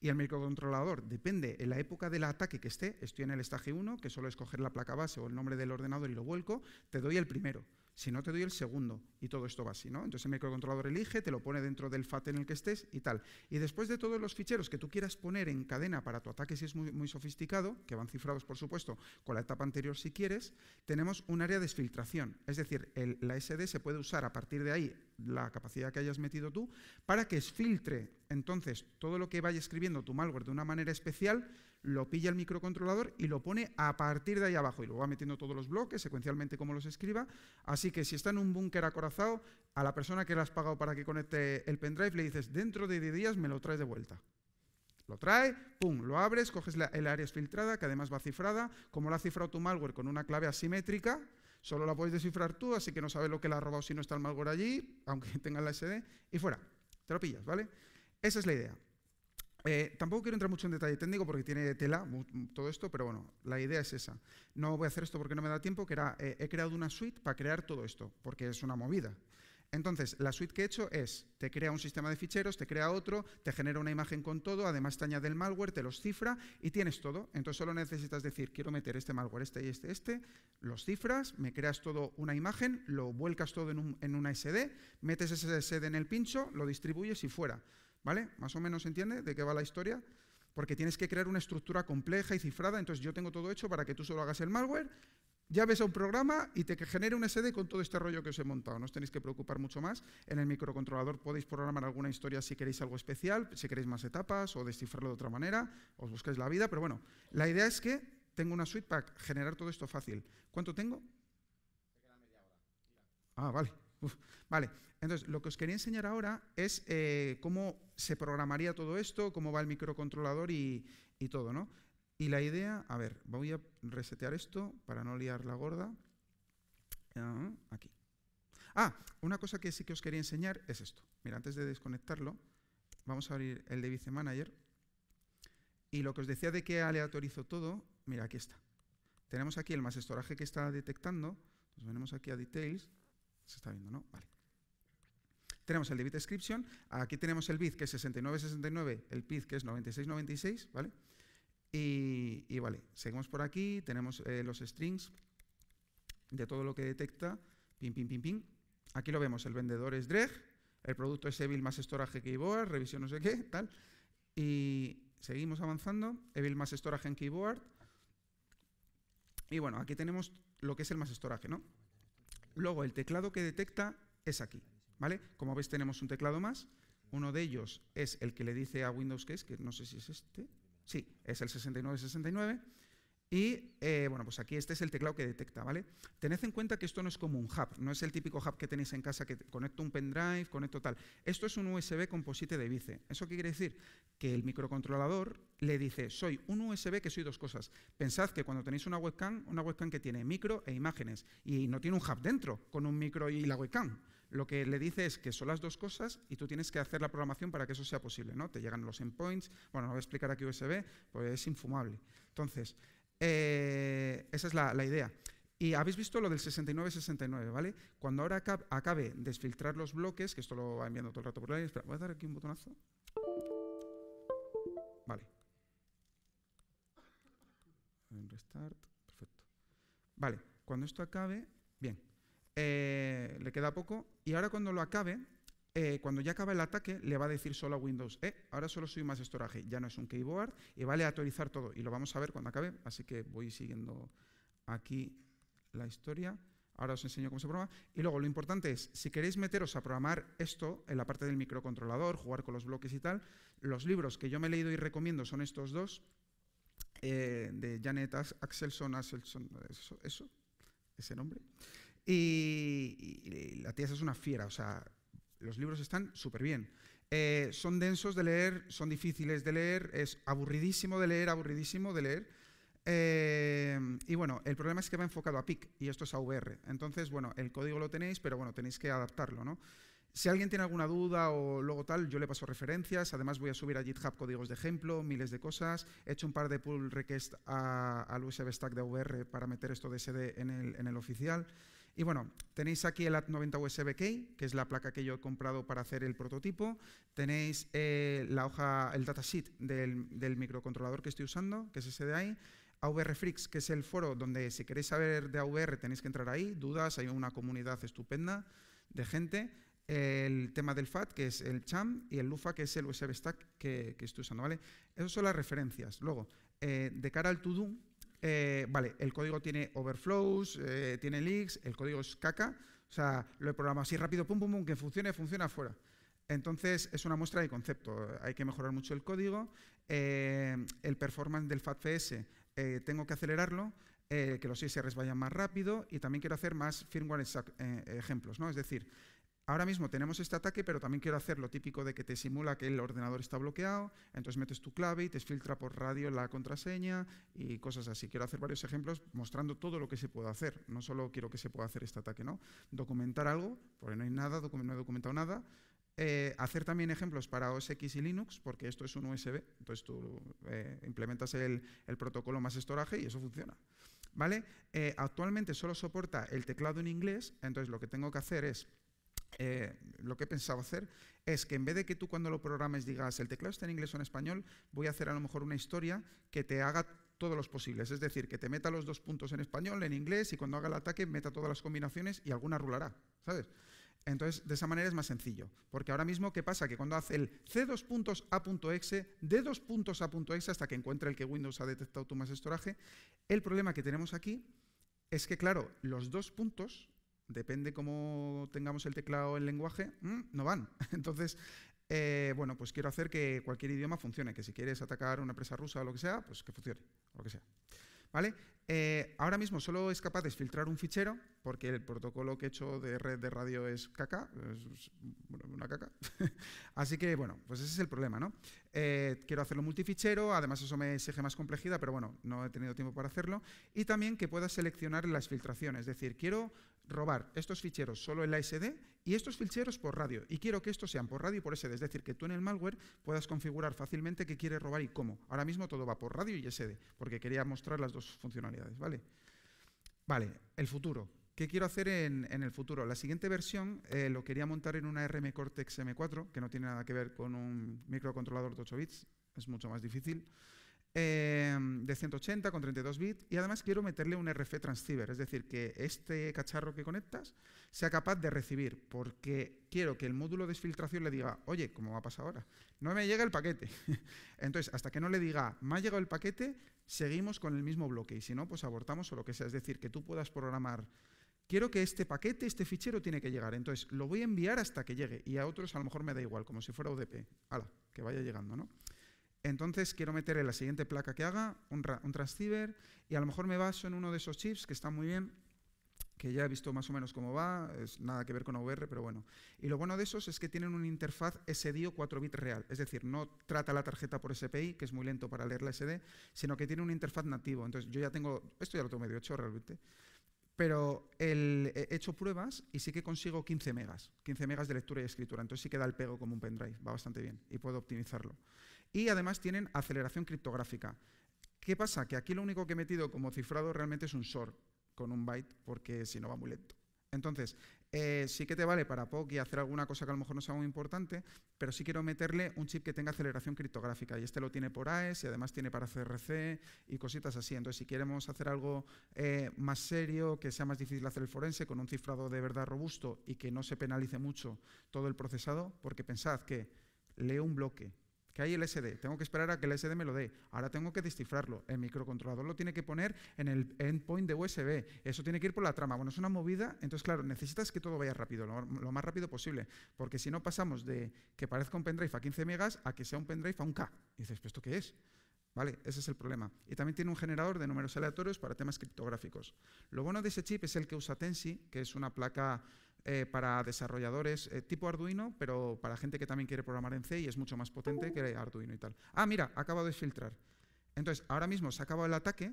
y el microcontrolador depende en la época del ataque que esté. Estoy en el estaje 1, que solo es coger la placa base o el nombre del ordenador y lo vuelco, te doy el primero si no te doy el segundo, y todo esto va así, ¿no? Entonces el microcontrolador elige, te lo pone dentro del FAT en el que estés y tal. Y después de todos los ficheros que tú quieras poner en cadena para tu ataque si es muy, sofisticado, que van cifrados por supuesto con la etapa anterior si quieres, tenemos un área de filtración. Es decir, la SD se puede usar a partir de ahí la capacidad que hayas metido tú para que filtre entonces todo lo que vaya escribiendo tu malware de una manera especial lo pilla el microcontrolador y lo pone a partir de ahí abajo y luego va metiendo todos los bloques, secuencialmente como los escriba. Así que si está en un búnker acorazado, a la persona que le has pagado para que conecte el pendrive le dices, dentro de 10 días me lo traes de vuelta. Lo trae, pum, lo abres, coges el área filtrada, que además va cifrada. Como la ha cifrado tu malware con una clave asimétrica, solo la puedes descifrar tú, así que no sabes lo que le ha robado si no está el malware allí, aunque tenga la SD, y fuera. Te lo pillas, ¿vale? Esa es la idea. Eh, tampoco quiero entrar mucho en detalle técnico porque tiene tela todo esto, pero bueno, la idea es esa. No voy a hacer esto porque no me da tiempo, que era, eh, he creado una suite para crear todo esto, porque es una movida. Entonces, la suite que he hecho es, te crea un sistema de ficheros, te crea otro, te genera una imagen con todo, además te añade el malware, te los cifra y tienes todo. Entonces solo necesitas decir, quiero meter este malware, este y este, este, los cifras, me creas todo una imagen, lo vuelcas todo en, en una SD, metes ese SD en el pincho, lo distribuyes y fuera. ¿Vale? Más o menos se entiende de qué va la historia. Porque tienes que crear una estructura compleja y cifrada. Entonces yo tengo todo hecho para que tú solo hagas el malware, llaves a un programa y te genere un SD con todo este rollo que os he montado. No os tenéis que preocupar mucho más. En el microcontrolador podéis programar alguna historia si queréis algo especial, si queréis más etapas o descifrarlo de otra manera, os buscáis la vida. Pero bueno, la idea es que tengo una suite para generar todo esto fácil. ¿Cuánto tengo? media hora, Ah, vale vale, entonces lo que os quería enseñar ahora es eh, cómo se programaría todo esto, cómo va el microcontrolador y, todo, ¿no? Y la idea, a ver, voy a resetear esto para no liar la gorda. Ah, aquí. Ah, una cosa que sí que os quería enseñar es esto. Mira, antes de desconectarlo, vamos a abrir el de Vice Manager. Y lo que os decía de que aleatorizo todo, mira, aquí está. Tenemos aquí el más estoraje que está detectando. Nos venimos aquí a Details se está viendo, ¿no? Vale. Tenemos el debit description. Aquí tenemos el bit que es 6969, el bit que es 9696, ¿vale? Y, vale, seguimos por aquí. Tenemos eh, los strings de todo lo que detecta. Pim, pim, pim, pim. Aquí lo vemos. El vendedor es DREG. El producto es Evil más Storage Keyboard, revisión no sé qué, tal. Y seguimos avanzando. Evil más Storage en Keyboard. Y bueno, aquí tenemos lo que es el más storage, ¿no? Luego, el teclado que detecta es aquí, ¿vale? Como veis tenemos un teclado más, uno de ellos es el que le dice a Windows que es, que no sé si es este, sí, es el 6969, y eh, bueno, pues aquí este es el teclado que detecta, ¿vale? Tened en cuenta que esto no es como un hub, no es el típico hub que tenéis en casa que conecto un pendrive, conecto tal. Esto es un USB composite de bice. ¿Eso qué quiere decir? Que el microcontrolador le dice, soy un USB que soy dos cosas. Pensad que cuando tenéis una webcam, una webcam que tiene micro e imágenes y no tiene un hub dentro con un micro y la webcam. Lo que le dice es que son las dos cosas y tú tienes que hacer la programación para que eso sea posible, ¿no? Te llegan los endpoints, bueno, no voy a explicar aquí USB, pues es infumable. Entonces, eh, esa es la, idea. Y habéis visto lo del 69-69, ¿vale? Cuando ahora acabe desfiltrar los bloques, que esto lo va enviando todo el rato por la espera, voy a dar aquí un botonazo. Vale. perfecto. Vale, cuando esto acabe, bien. Eh, le queda poco. Y ahora cuando lo acabe, eh, cuando ya acaba el ataque, le va a decir solo a Windows, eh, ahora solo soy más storage, ya no es un keyboard, y va a aleatorizar todo. Y lo vamos a ver cuando acabe, así que voy siguiendo aquí la historia. Ahora os enseño cómo se programa. Y luego, lo importante es, si queréis meteros a programar esto en la parte del microcontrolador, jugar con los bloques y tal, los libros que yo me he leído y recomiendo son estos dos, eh, de Janet Axelson, Axelson eso, ese nombre. Y, y la tía es una fiera, o sea, los libros están súper bien. Eh, son densos de leer, son difíciles de leer, es aburridísimo de leer, aburridísimo de leer. Eh, y bueno, el problema es que va enfocado a PIC y esto es a Entonces, bueno, el código lo tenéis, pero bueno, tenéis que adaptarlo, ¿no? Si alguien tiene alguna duda o luego tal, yo le paso referencias. Además, voy a subir a GitHub códigos de ejemplo, miles de cosas. He hecho un par de pull requests al USB Stack de VR para meter esto de SD en en el oficial. Y bueno, tenéis aquí el AT90 USB que es la placa que yo he comprado para hacer el prototipo. Tenéis eh, la hoja, el datasheet del, del microcontrolador que estoy usando, que es ese de ahí. AVR Freaks, que es el foro donde si queréis saber de AVR tenéis que entrar ahí, dudas, hay una comunidad estupenda de gente. El tema del FAT, que es el CHAM, y el LUFA, que es el USB Stack que, que estoy usando, ¿vale? Esas son las referencias. Luego, eh, de cara al to-do, eh, vale, el código tiene overflows, eh, tiene leaks, el código es caca, o sea, lo he programado así rápido, pum, pum, pum, que funcione, funciona afuera. Entonces, es una muestra de concepto. Hay que mejorar mucho el código. Eh, el performance del FATFS tengo que acelerarlo, que los ISRs vayan más rápido y también quiero hacer más firmware ejemplos. ¿no? Es decir, ahora mismo tenemos este ataque, pero también quiero hacer lo típico de que te simula que el ordenador está bloqueado, entonces metes tu clave y te filtra por radio la contraseña y cosas así. Quiero hacer varios ejemplos mostrando todo lo que se puede hacer, no solo quiero que se pueda hacer este ataque, ¿no? Documentar algo, porque no hay nada, no he documentado nada. Eh, hacer también ejemplos para OS X y Linux, porque esto es un USB, entonces tú eh, implementas el, protocolo más estoraje y eso funciona. ¿Vale? Eh, actualmente solo soporta el teclado en inglés, entonces lo que tengo que hacer es eh, lo que he pensado hacer es que en vez de que tú cuando lo programes digas el teclado está en inglés o en español, voy a hacer a lo mejor una historia que te haga todos los posibles. Es decir, que te meta los dos puntos en español, en inglés, y cuando haga el ataque meta todas las combinaciones y alguna rulará, ¿sabes? Entonces, de esa manera es más sencillo. Porque ahora mismo, ¿qué pasa? Que cuando hace el c dos puntos A punto 2ax d 2.a.x hasta que encuentre el que Windows ha detectado tu más estoraje, el problema que tenemos aquí es que, claro, los dos puntos depende cómo tengamos el teclado, el lenguaje, mm, no van. Entonces, eh, bueno, pues quiero hacer que cualquier idioma funcione, que si quieres atacar una empresa rusa o lo que sea, pues que funcione, lo que sea. ¿Vale? Eh, ahora mismo solo es capaz de filtrar un fichero, porque el protocolo que he hecho de red de radio es caca, es una caca. Así que, bueno, pues ese es el problema, ¿no? Eh, quiero hacerlo multifichero, además eso me exige más complejidad, pero bueno, no he tenido tiempo para hacerlo. Y también que pueda seleccionar las filtraciones, es decir, quiero robar estos ficheros solo en la SD y estos ficheros por radio. Y quiero que estos sean por radio y por SD. Es decir, que tú en el malware puedas configurar fácilmente qué quieres robar y cómo. Ahora mismo todo va por radio y SD, porque quería mostrar las dos funcionalidades. Vale, vale el futuro. ¿Qué quiero hacer en, el futuro? La siguiente versión eh, lo quería montar en una RM Cortex M4, que no tiene nada que ver con un microcontrolador de 8 bits, es mucho más difícil. Em, de 180 con 32 bits y además quiero meterle un RF transceiver, es decir, que este cacharro que conectas sea capaz de recibir, porque quiero que el módulo de filtración le diga, oye, ¿cómo va a pasar ahora? No me llega el paquete. Entonces, hasta que no le diga, me ha llegado el paquete, seguimos con el mismo bloque y si no, pues abortamos o lo que sea. Es decir, que tú puedas programar quiero que este paquete, este fichero tiene que llegar. Entonces, lo voy a enviar hasta que llegue y a otros a lo mejor me da igual, como si fuera UDP. Hala, que vaya llegando, ¿no? Entonces quiero meter en la siguiente placa que haga, un, transceiver, y a lo mejor me baso en uno de esos chips que está muy bien, que ya he visto más o menos cómo va, es nada que ver con AVR, pero bueno. Y lo bueno de esos es que tienen una interfaz o 4 bits real, es decir, no trata la tarjeta por SPI, que es muy lento para leer la SD, sino que tiene una interfaz nativo. Entonces yo ya tengo, esto ya lo tengo medio hecho realmente, pero he hecho pruebas y sí que consigo 15 megas, 15 megas de lectura y escritura, entonces sí que da el pego como un pendrive, va bastante bien y puedo optimizarlo. Y además tienen aceleración criptográfica. ¿Qué pasa? Que aquí lo único que he metido como cifrado realmente es un SOR con un byte, porque si no va muy lento. Entonces, eh, sí que te vale para POC y hacer alguna cosa que a lo mejor no sea muy importante, pero sí quiero meterle un chip que tenga aceleración criptográfica. Y este lo tiene por AES y además tiene para CRC y cositas así. Entonces, si queremos hacer algo eh, más serio, que sea más difícil hacer el forense, con un cifrado de verdad robusto y que no se penalice mucho todo el procesado, porque pensad que leo un bloque, que hay el SD, tengo que esperar a que el SD me lo dé, ahora tengo que descifrarlo, el microcontrolador lo tiene que poner en el endpoint de USB, eso tiene que ir por la trama, bueno, es una movida, entonces claro, necesitas que todo vaya rápido, lo, más rápido posible, porque si no pasamos de que parezca un pendrive a 15 megas a que sea un pendrive a un K, dices, ¿pero esto qué es? Ese es el problema. Y también tiene un generador de números aleatorios para temas criptográficos. Lo bueno de ese chip es el que usa Tensi, que es una placa eh, para desarrolladores eh, tipo Arduino, pero para gente que también quiere programar en C y es mucho más potente que Arduino y tal. Ah, mira, acabo de filtrar. Entonces, ahora mismo se ha acabado el ataque,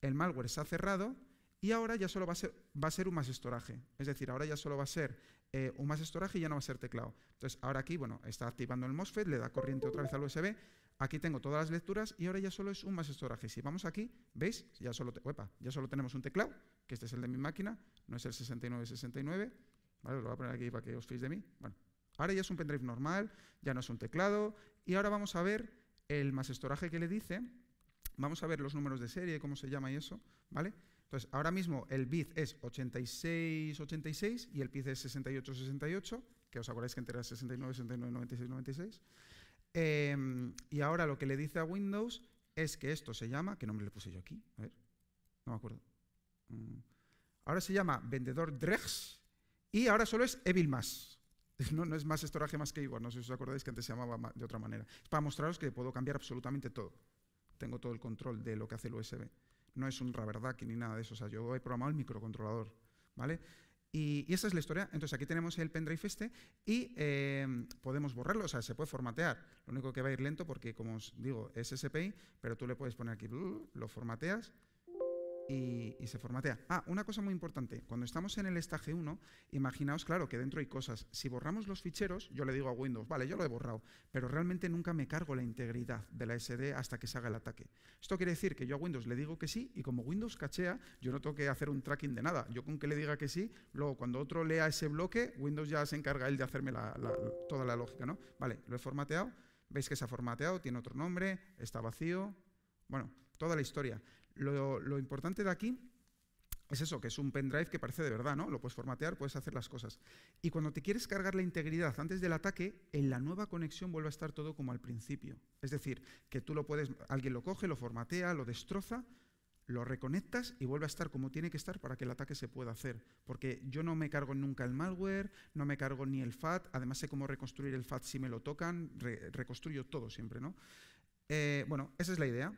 el malware se ha cerrado y ahora ya solo va a ser, va a ser un más estoraje. Es decir, ahora ya solo va a ser eh, un más estoraje y ya no va a ser teclado. Entonces, ahora aquí, bueno, está activando el MOSFET, le da corriente otra vez al USB Aquí tengo todas las lecturas y ahora ya solo es un más estoraje. Si vamos aquí, ¿veis? Ya solo, te, ya solo tenemos un teclado, que este es el de mi máquina, no es el 6969. Vale, lo voy a poner aquí para que os fiéis de mí. Bueno, ahora ya es un pendrive normal, ya no es un teclado. Y ahora vamos a ver el más estoraje que le dice. Vamos a ver los números de serie, cómo se llama y eso, ¿vale? Entonces, ahora mismo el bit es 8686 y el bit es 6868, que os acordáis que entera 69, 69, 96, 96. Em, y ahora lo que le dice a Windows es que esto se llama, ¿qué nombre le puse yo aquí? A ver, no me acuerdo. Mm. Ahora se llama vendedor Dregs y ahora solo es Evil No, no es más estoraje más que igual, no sé si os acordáis que antes se llamaba de otra manera. Es para mostraros que puedo cambiar absolutamente todo. Tengo todo el control de lo que hace el USB. No es un verdad ni nada de eso. O sea, yo he programado el microcontrolador. ¿vale? Y, y, esta es la historia. Entonces aquí tenemos el pendrive este y eh, podemos borrarlo, o sea, se puede formatear. Lo único que va a ir lento porque, como os digo, es SPI, pero tú le puedes poner aquí, lo formateas y, se formatea. Ah, una cosa muy importante. Cuando estamos en el estaje 1, imaginaos, claro, que dentro hay cosas. Si borramos los ficheros, yo le digo a Windows, vale, yo lo he borrado, pero realmente nunca me cargo la integridad de la SD hasta que se haga el ataque. Esto quiere decir que yo a Windows le digo que sí y como Windows cachea, yo no tengo que hacer un tracking de nada. Yo con que le diga que sí, luego cuando otro lea ese bloque, Windows ya se encarga él de hacerme toda la lógica, ¿no? Vale, lo he formateado, veis que se ha formateado, tiene otro nombre, está vacío, bueno, toda la historia. Lo, importante de aquí es eso, que es un pendrive que parece de verdad, ¿no? Lo puedes formatear, puedes hacer las cosas. Y cuando te quieres cargar la integridad antes del ataque, en la nueva conexión vuelve a estar todo como al principio. Es decir, que tú lo puedes, alguien lo coge, lo formatea, lo destroza, lo reconectas y vuelve a estar como tiene que estar para que el ataque se pueda hacer. Porque yo no me cargo nunca el malware, no me cargo ni el FAT, además sé cómo reconstruir el FAT si me lo tocan, reconstruyo todo siempre, ¿no? Eh, bueno, esa es la idea.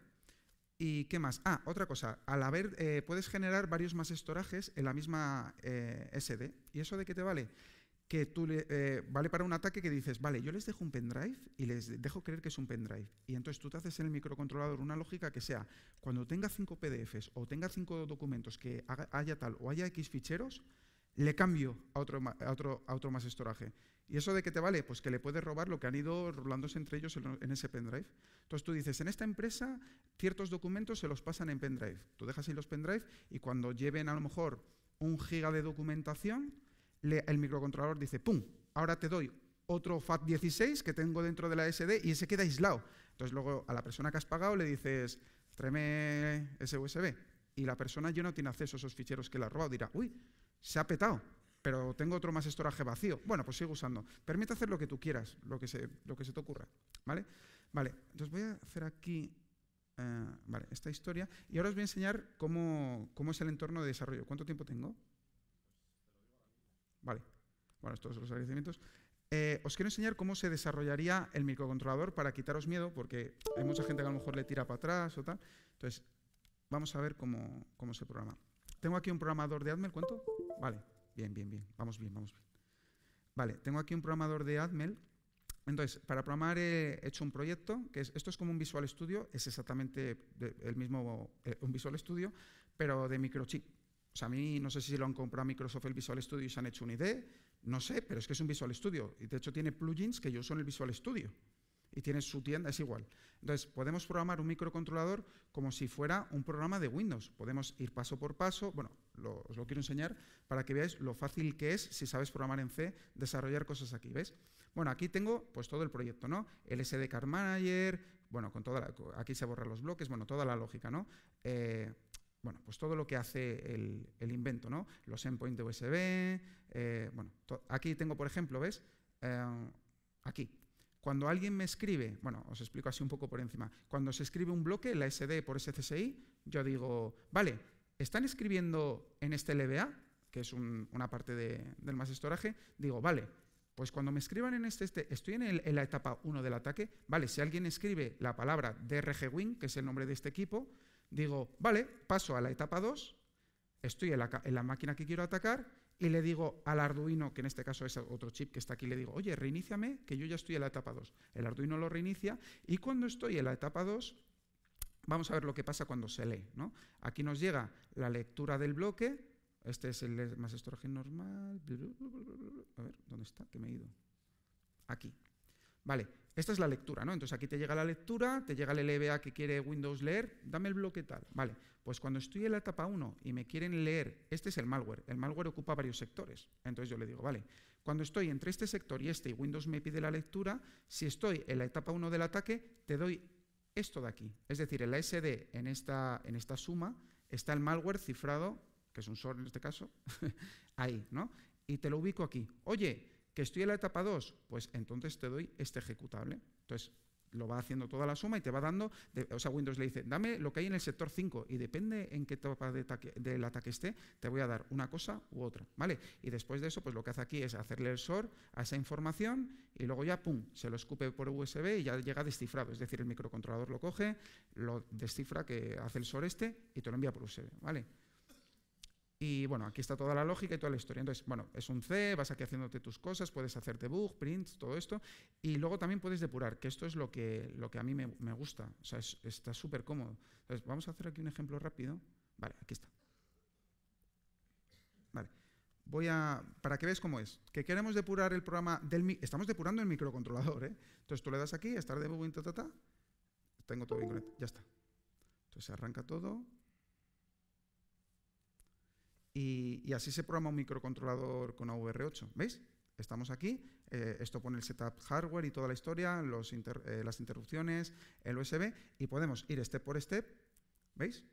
¿Y qué más? Ah, otra cosa. Al haber, eh, puedes generar varios más estorajes en la misma eh, SD. ¿Y eso de qué te vale? Que tú le, eh, vale para un ataque que dices, vale, yo les dejo un pendrive y les dejo creer que es un pendrive. Y entonces tú te haces en el microcontrolador una lógica que sea, cuando tenga cinco PDFs o tenga cinco documentos que haya tal o haya X ficheros, le cambio a otro, a otro, a otro más estoraje. ¿Y eso de qué te vale? Pues que le puedes robar lo que han ido rolándose entre ellos en ese pendrive. Entonces tú dices, en esta empresa ciertos documentos se los pasan en pendrive. Tú dejas ahí los pendrive y cuando lleven a lo mejor un giga de documentación, el microcontrolador dice, ¡pum! Ahora te doy otro FAT16 que tengo dentro de la SD y ese queda aislado. Entonces luego a la persona que has pagado le dices, tráeme ese USB. Y la persona ya no tiene acceso a esos ficheros que le ha robado. Dirá, uy, se ha petado pero tengo otro más estoraje vacío. Bueno, pues sigo usando. Permite hacer lo que tú quieras, lo que se, lo que se te ocurra. ¿Vale? Vale, entonces voy a hacer aquí eh, vale, esta historia y ahora os voy a enseñar cómo, es el entorno de desarrollo. ¿Cuánto tiempo tengo? Vale. Bueno, estos son los agradecimientos. Eh, os quiero enseñar cómo se desarrollaría el microcontrolador para quitaros miedo, porque hay mucha gente que a lo mejor le tira para atrás o tal. Entonces, vamos a ver cómo, se programa. Tengo aquí un programador de Admel, ¿cuánto? Vale. Bien, bien, bien. Vamos bien, vamos bien. Vale, tengo aquí un programador de Admel. Entonces, para programar he hecho un proyecto, que esto es como un Visual Studio, es exactamente el mismo, eh, un Visual Studio, pero de microchip. O sea, a mí no sé si lo han comprado a Microsoft el Visual Studio y se han hecho una idea, no sé, pero es que es un Visual Studio. Y de hecho tiene plugins que yo uso en el Visual Studio. Y tiene su tienda, es igual. Entonces, podemos programar un microcontrolador como si fuera un programa de Windows. Podemos ir paso por paso. Bueno, os lo quiero enseñar para que veáis lo fácil que es, si sabes programar en C, desarrollar cosas aquí, ¿Ves? Bueno, aquí tengo pues todo el proyecto, ¿no? El card Manager, bueno, con toda aquí se borran los bloques, bueno, toda la lógica, ¿no? Eh, bueno, pues todo lo que hace el, invento, ¿no? Los endpoints de USB, eh, bueno, aquí tengo, por ejemplo, ¿ves? Eh, aquí, cuando alguien me escribe, bueno, os explico así un poco por encima, cuando se escribe un bloque, la SD por SCSI, yo digo, vale, están escribiendo en este LBA, que es una parte del más estoraje, digo, vale, pues cuando me escriban en este, este estoy en, la etapa 1 del ataque, vale, si alguien escribe la palabra DRGWIN, que es el nombre de este equipo, digo, vale, paso a la etapa 2, estoy en la, en la máquina que quiero atacar y le digo al Arduino, que en este caso es otro chip que está aquí, le digo, oye, reiníciame, que yo ya estoy en la etapa 2. El Arduino lo reinicia y cuando estoy en la etapa 2, Vamos a ver lo que pasa cuando se lee. ¿no? Aquí nos llega la lectura del bloque. Este es el más estrógeno normal. A ver, ¿dónde está? qué me he ido. Aquí. Vale, esta es la lectura, ¿no? Entonces aquí te llega la lectura, te llega el LBA que quiere Windows leer, dame el bloque tal. Vale, pues cuando estoy en la etapa 1 y me quieren leer, este es el malware, el malware ocupa varios sectores. Entonces yo le digo, vale, cuando estoy entre este sector y este y Windows me pide la lectura, si estoy en la etapa 1 del ataque, te doy esto de aquí. Es decir, el la SD, en esta, en esta suma, está el malware cifrado, que es un SOR en este caso, ahí, ¿no? Y te lo ubico aquí. Oye, que estoy en la etapa 2, pues entonces te doy este ejecutable. Entonces, lo va haciendo toda la suma y te va dando, o sea, Windows le dice, dame lo que hay en el sector 5 y depende en qué etapa del ataque esté, te voy a dar una cosa u otra, ¿vale? Y después de eso, pues lo que hace aquí es hacerle el SOR a esa información y luego ya, pum, se lo escupe por USB y ya llega descifrado, es decir, el microcontrolador lo coge, lo descifra, que hace el SOR este y te lo envía por USB, ¿vale? Y bueno, aquí está toda la lógica y toda la historia. Entonces, bueno, es un C, vas aquí haciéndote tus cosas, puedes hacerte bug, print, todo esto. Y luego también puedes depurar, que esto es lo que, lo que a mí me, gusta. O sea, está súper cómodo. Entonces, vamos a hacer aquí un ejemplo rápido. Vale, aquí está. Vale. Voy a. para que veas cómo es. Que queremos depurar el programa del. Estamos depurando el microcontrolador, ¿eh? Entonces tú le das aquí, estar de ta, ta, Tengo todo bien conectado. Ya está. Entonces se arranca todo. Y, así se programa un microcontrolador con AVR8. ¿Veis? Estamos aquí, eh, esto pone el setup hardware y toda la historia, los eh, las interrupciones, el USB, y podemos ir step por step, ¿veis?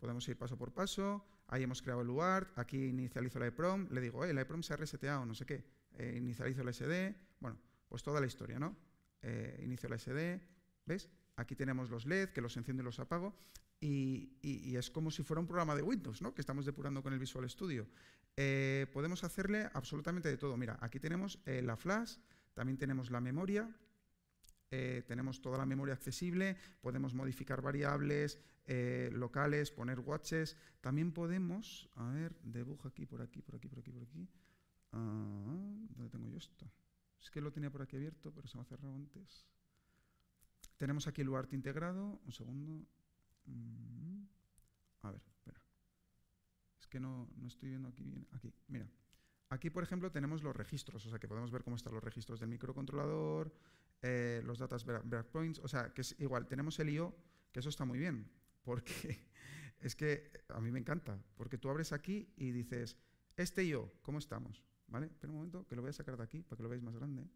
Podemos ir paso por paso, ahí hemos creado el UART, aquí inicializo la EPROM, le digo, eh, la EPROM se ha reseteado, no sé qué, eh, inicializo el SD, bueno, pues toda la historia, ¿no? inicio la SD, ¿veis? Aquí tenemos los LED, que los enciendo y los apago y, es como si fuera un programa de Windows, ¿no? que estamos depurando con el Visual Studio. Eh, podemos hacerle absolutamente de todo. Mira, aquí tenemos eh, la flash, también tenemos la memoria, eh, tenemos toda la memoria accesible, podemos modificar variables locales, poner watches, también podemos, a ver, debug aquí, por aquí, por aquí, por aquí, por aquí. Ah, ¿Dónde tengo yo esto? Es que lo tenía por aquí abierto, pero se me ha cerrado antes. Tenemos aquí el UART integrado, un segundo, Mm, a ver, espera. Es que no, estoy viendo aquí bien. Aquí, mira. Aquí, por ejemplo, tenemos los registros, o sea, que podemos ver cómo están los registros del microcontrolador, eh, los datos breakpoints, o sea, que es igual, tenemos el IO, que eso está muy bien, porque es que a mí me encanta, porque tú abres aquí y dices, este IO, ¿cómo estamos? ¿Vale? Espera un momento, que lo voy a sacar de aquí para que lo veáis más grande.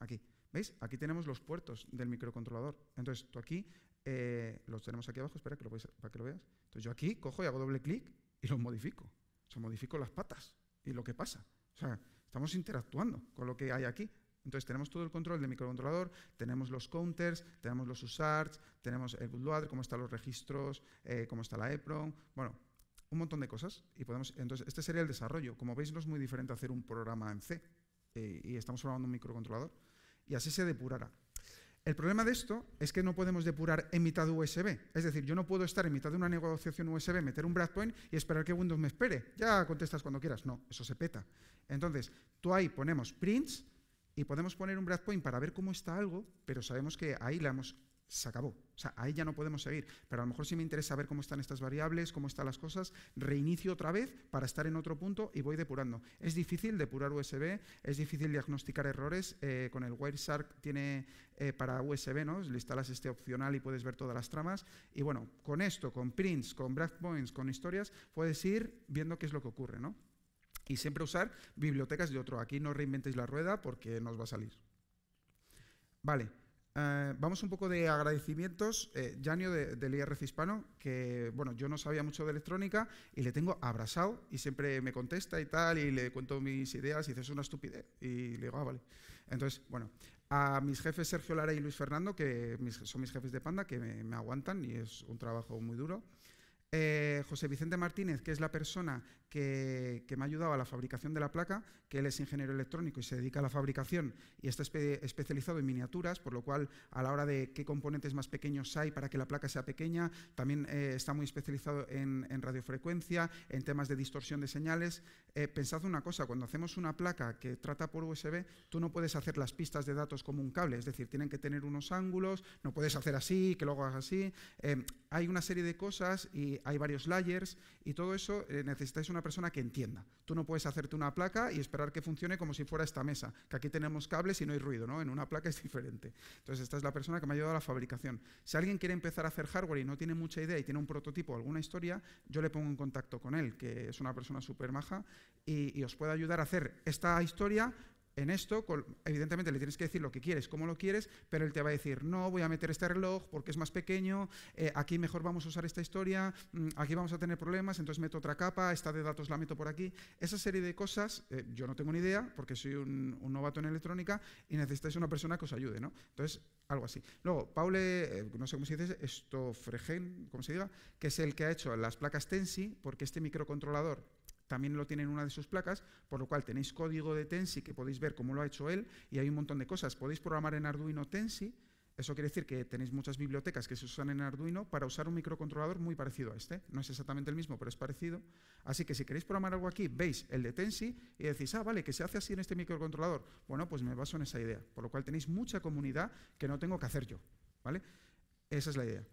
Aquí. ¿Veis? Aquí tenemos los puertos del microcontrolador. Entonces, tú aquí eh, los tenemos aquí abajo, espera que lo para que lo veas. Entonces yo aquí cojo y hago doble clic y los modifico. O sea, modifico las patas y lo que pasa. O sea, estamos interactuando con lo que hay aquí. Entonces tenemos todo el control del microcontrolador, tenemos los counters, tenemos los USARTs, tenemos el bootloader, cómo están los registros, eh, cómo está la EPROM, bueno, un montón de cosas. Y podemos, entonces, este sería el desarrollo. Como veis, no es muy diferente hacer un programa en C eh, y estamos hablando un microcontrolador. Y así se depurará. El problema de esto es que no podemos depurar en mitad USB. Es decir, yo no puedo estar en mitad de una negociación USB, meter un breakpoint y esperar que Windows me espere. Ya contestas cuando quieras. No, eso se peta. Entonces, tú ahí ponemos prints y podemos poner un breakpoint para ver cómo está algo, pero sabemos que ahí la hemos... Se acabó. O sea, ahí ya no podemos seguir. Pero a lo mejor si me interesa ver cómo están estas variables, cómo están las cosas, reinicio otra vez para estar en otro punto y voy depurando. Es difícil depurar USB, es difícil diagnosticar errores. Eh, con el Wireshark tiene eh, para USB, ¿no? Le instalas este opcional y puedes ver todas las tramas. Y bueno, con esto, con prints, con breakpoints, con historias, puedes ir viendo qué es lo que ocurre, ¿no? Y siempre usar bibliotecas de otro. Aquí no reinventéis la rueda porque nos va a salir. Vale. Eh, vamos un poco de agradecimientos. Eh, Janio del IRC Hispano, que bueno, yo no sabía mucho de electrónica y le tengo abrazado y siempre me contesta y tal, y le cuento mis ideas y dice, es una estupidez. Y le digo, ah, vale. Entonces, bueno, a mis jefes Sergio Lara y Luis Fernando, que son mis jefes de Panda, que me, aguantan y es un trabajo muy duro. Eh, José Vicente Martínez, que es la persona que, me ha ayudado a la fabricación de la placa, que él es ingeniero electrónico y se dedica a la fabricación y está especializado en miniaturas, por lo cual a la hora de qué componentes más pequeños hay para que la placa sea pequeña, también eh, está muy especializado en, radiofrecuencia, en temas de distorsión de señales. Eh, pensad una cosa, cuando hacemos una placa que trata por USB, tú no puedes hacer las pistas de datos como un cable, es decir, tienen que tener unos ángulos, no puedes hacer así, que luego hagas así. Eh, hay una serie de cosas y hay varios layers y todo eso eh, necesitáis una persona que entienda. Tú no puedes hacerte una placa y esperar que funcione como si fuera esta mesa, que aquí tenemos cables y no hay ruido, ¿no? En una placa es diferente. Entonces, esta es la persona que me ha ayudado a la fabricación. Si alguien quiere empezar a hacer hardware y no tiene mucha idea y tiene un prototipo o alguna historia, yo le pongo en contacto con él, que es una persona súper maja, y, y os puede ayudar a hacer esta historia en esto, evidentemente le tienes que decir lo que quieres, cómo lo quieres, pero él te va a decir, no, voy a meter este reloj porque es más pequeño, eh, aquí mejor vamos a usar esta historia, mm, aquí vamos a tener problemas, entonces meto otra capa, esta de datos la meto por aquí. Esa serie de cosas, eh, yo no tengo ni idea porque soy un, novato en electrónica y necesitáis una persona que os ayude, ¿no? Entonces, algo así. Luego, Paule, eh, no sé cómo se dice, esto Fregen, como se diga, que es el que ha hecho las placas Tensi, porque este microcontrolador también lo tiene en una de sus placas, por lo cual tenéis código de Tensi que podéis ver cómo lo ha hecho él y hay un montón de cosas. Podéis programar en Arduino Tensi, eso quiere decir que tenéis muchas bibliotecas que se usan en Arduino para usar un microcontrolador muy parecido a este. No es exactamente el mismo, pero es parecido. Así que si queréis programar algo aquí, veis el de Tensi y decís, ah, vale, que se hace así en este microcontrolador. Bueno, pues me baso en esa idea. Por lo cual tenéis mucha comunidad que no tengo que hacer yo. ¿vale? Esa es la idea.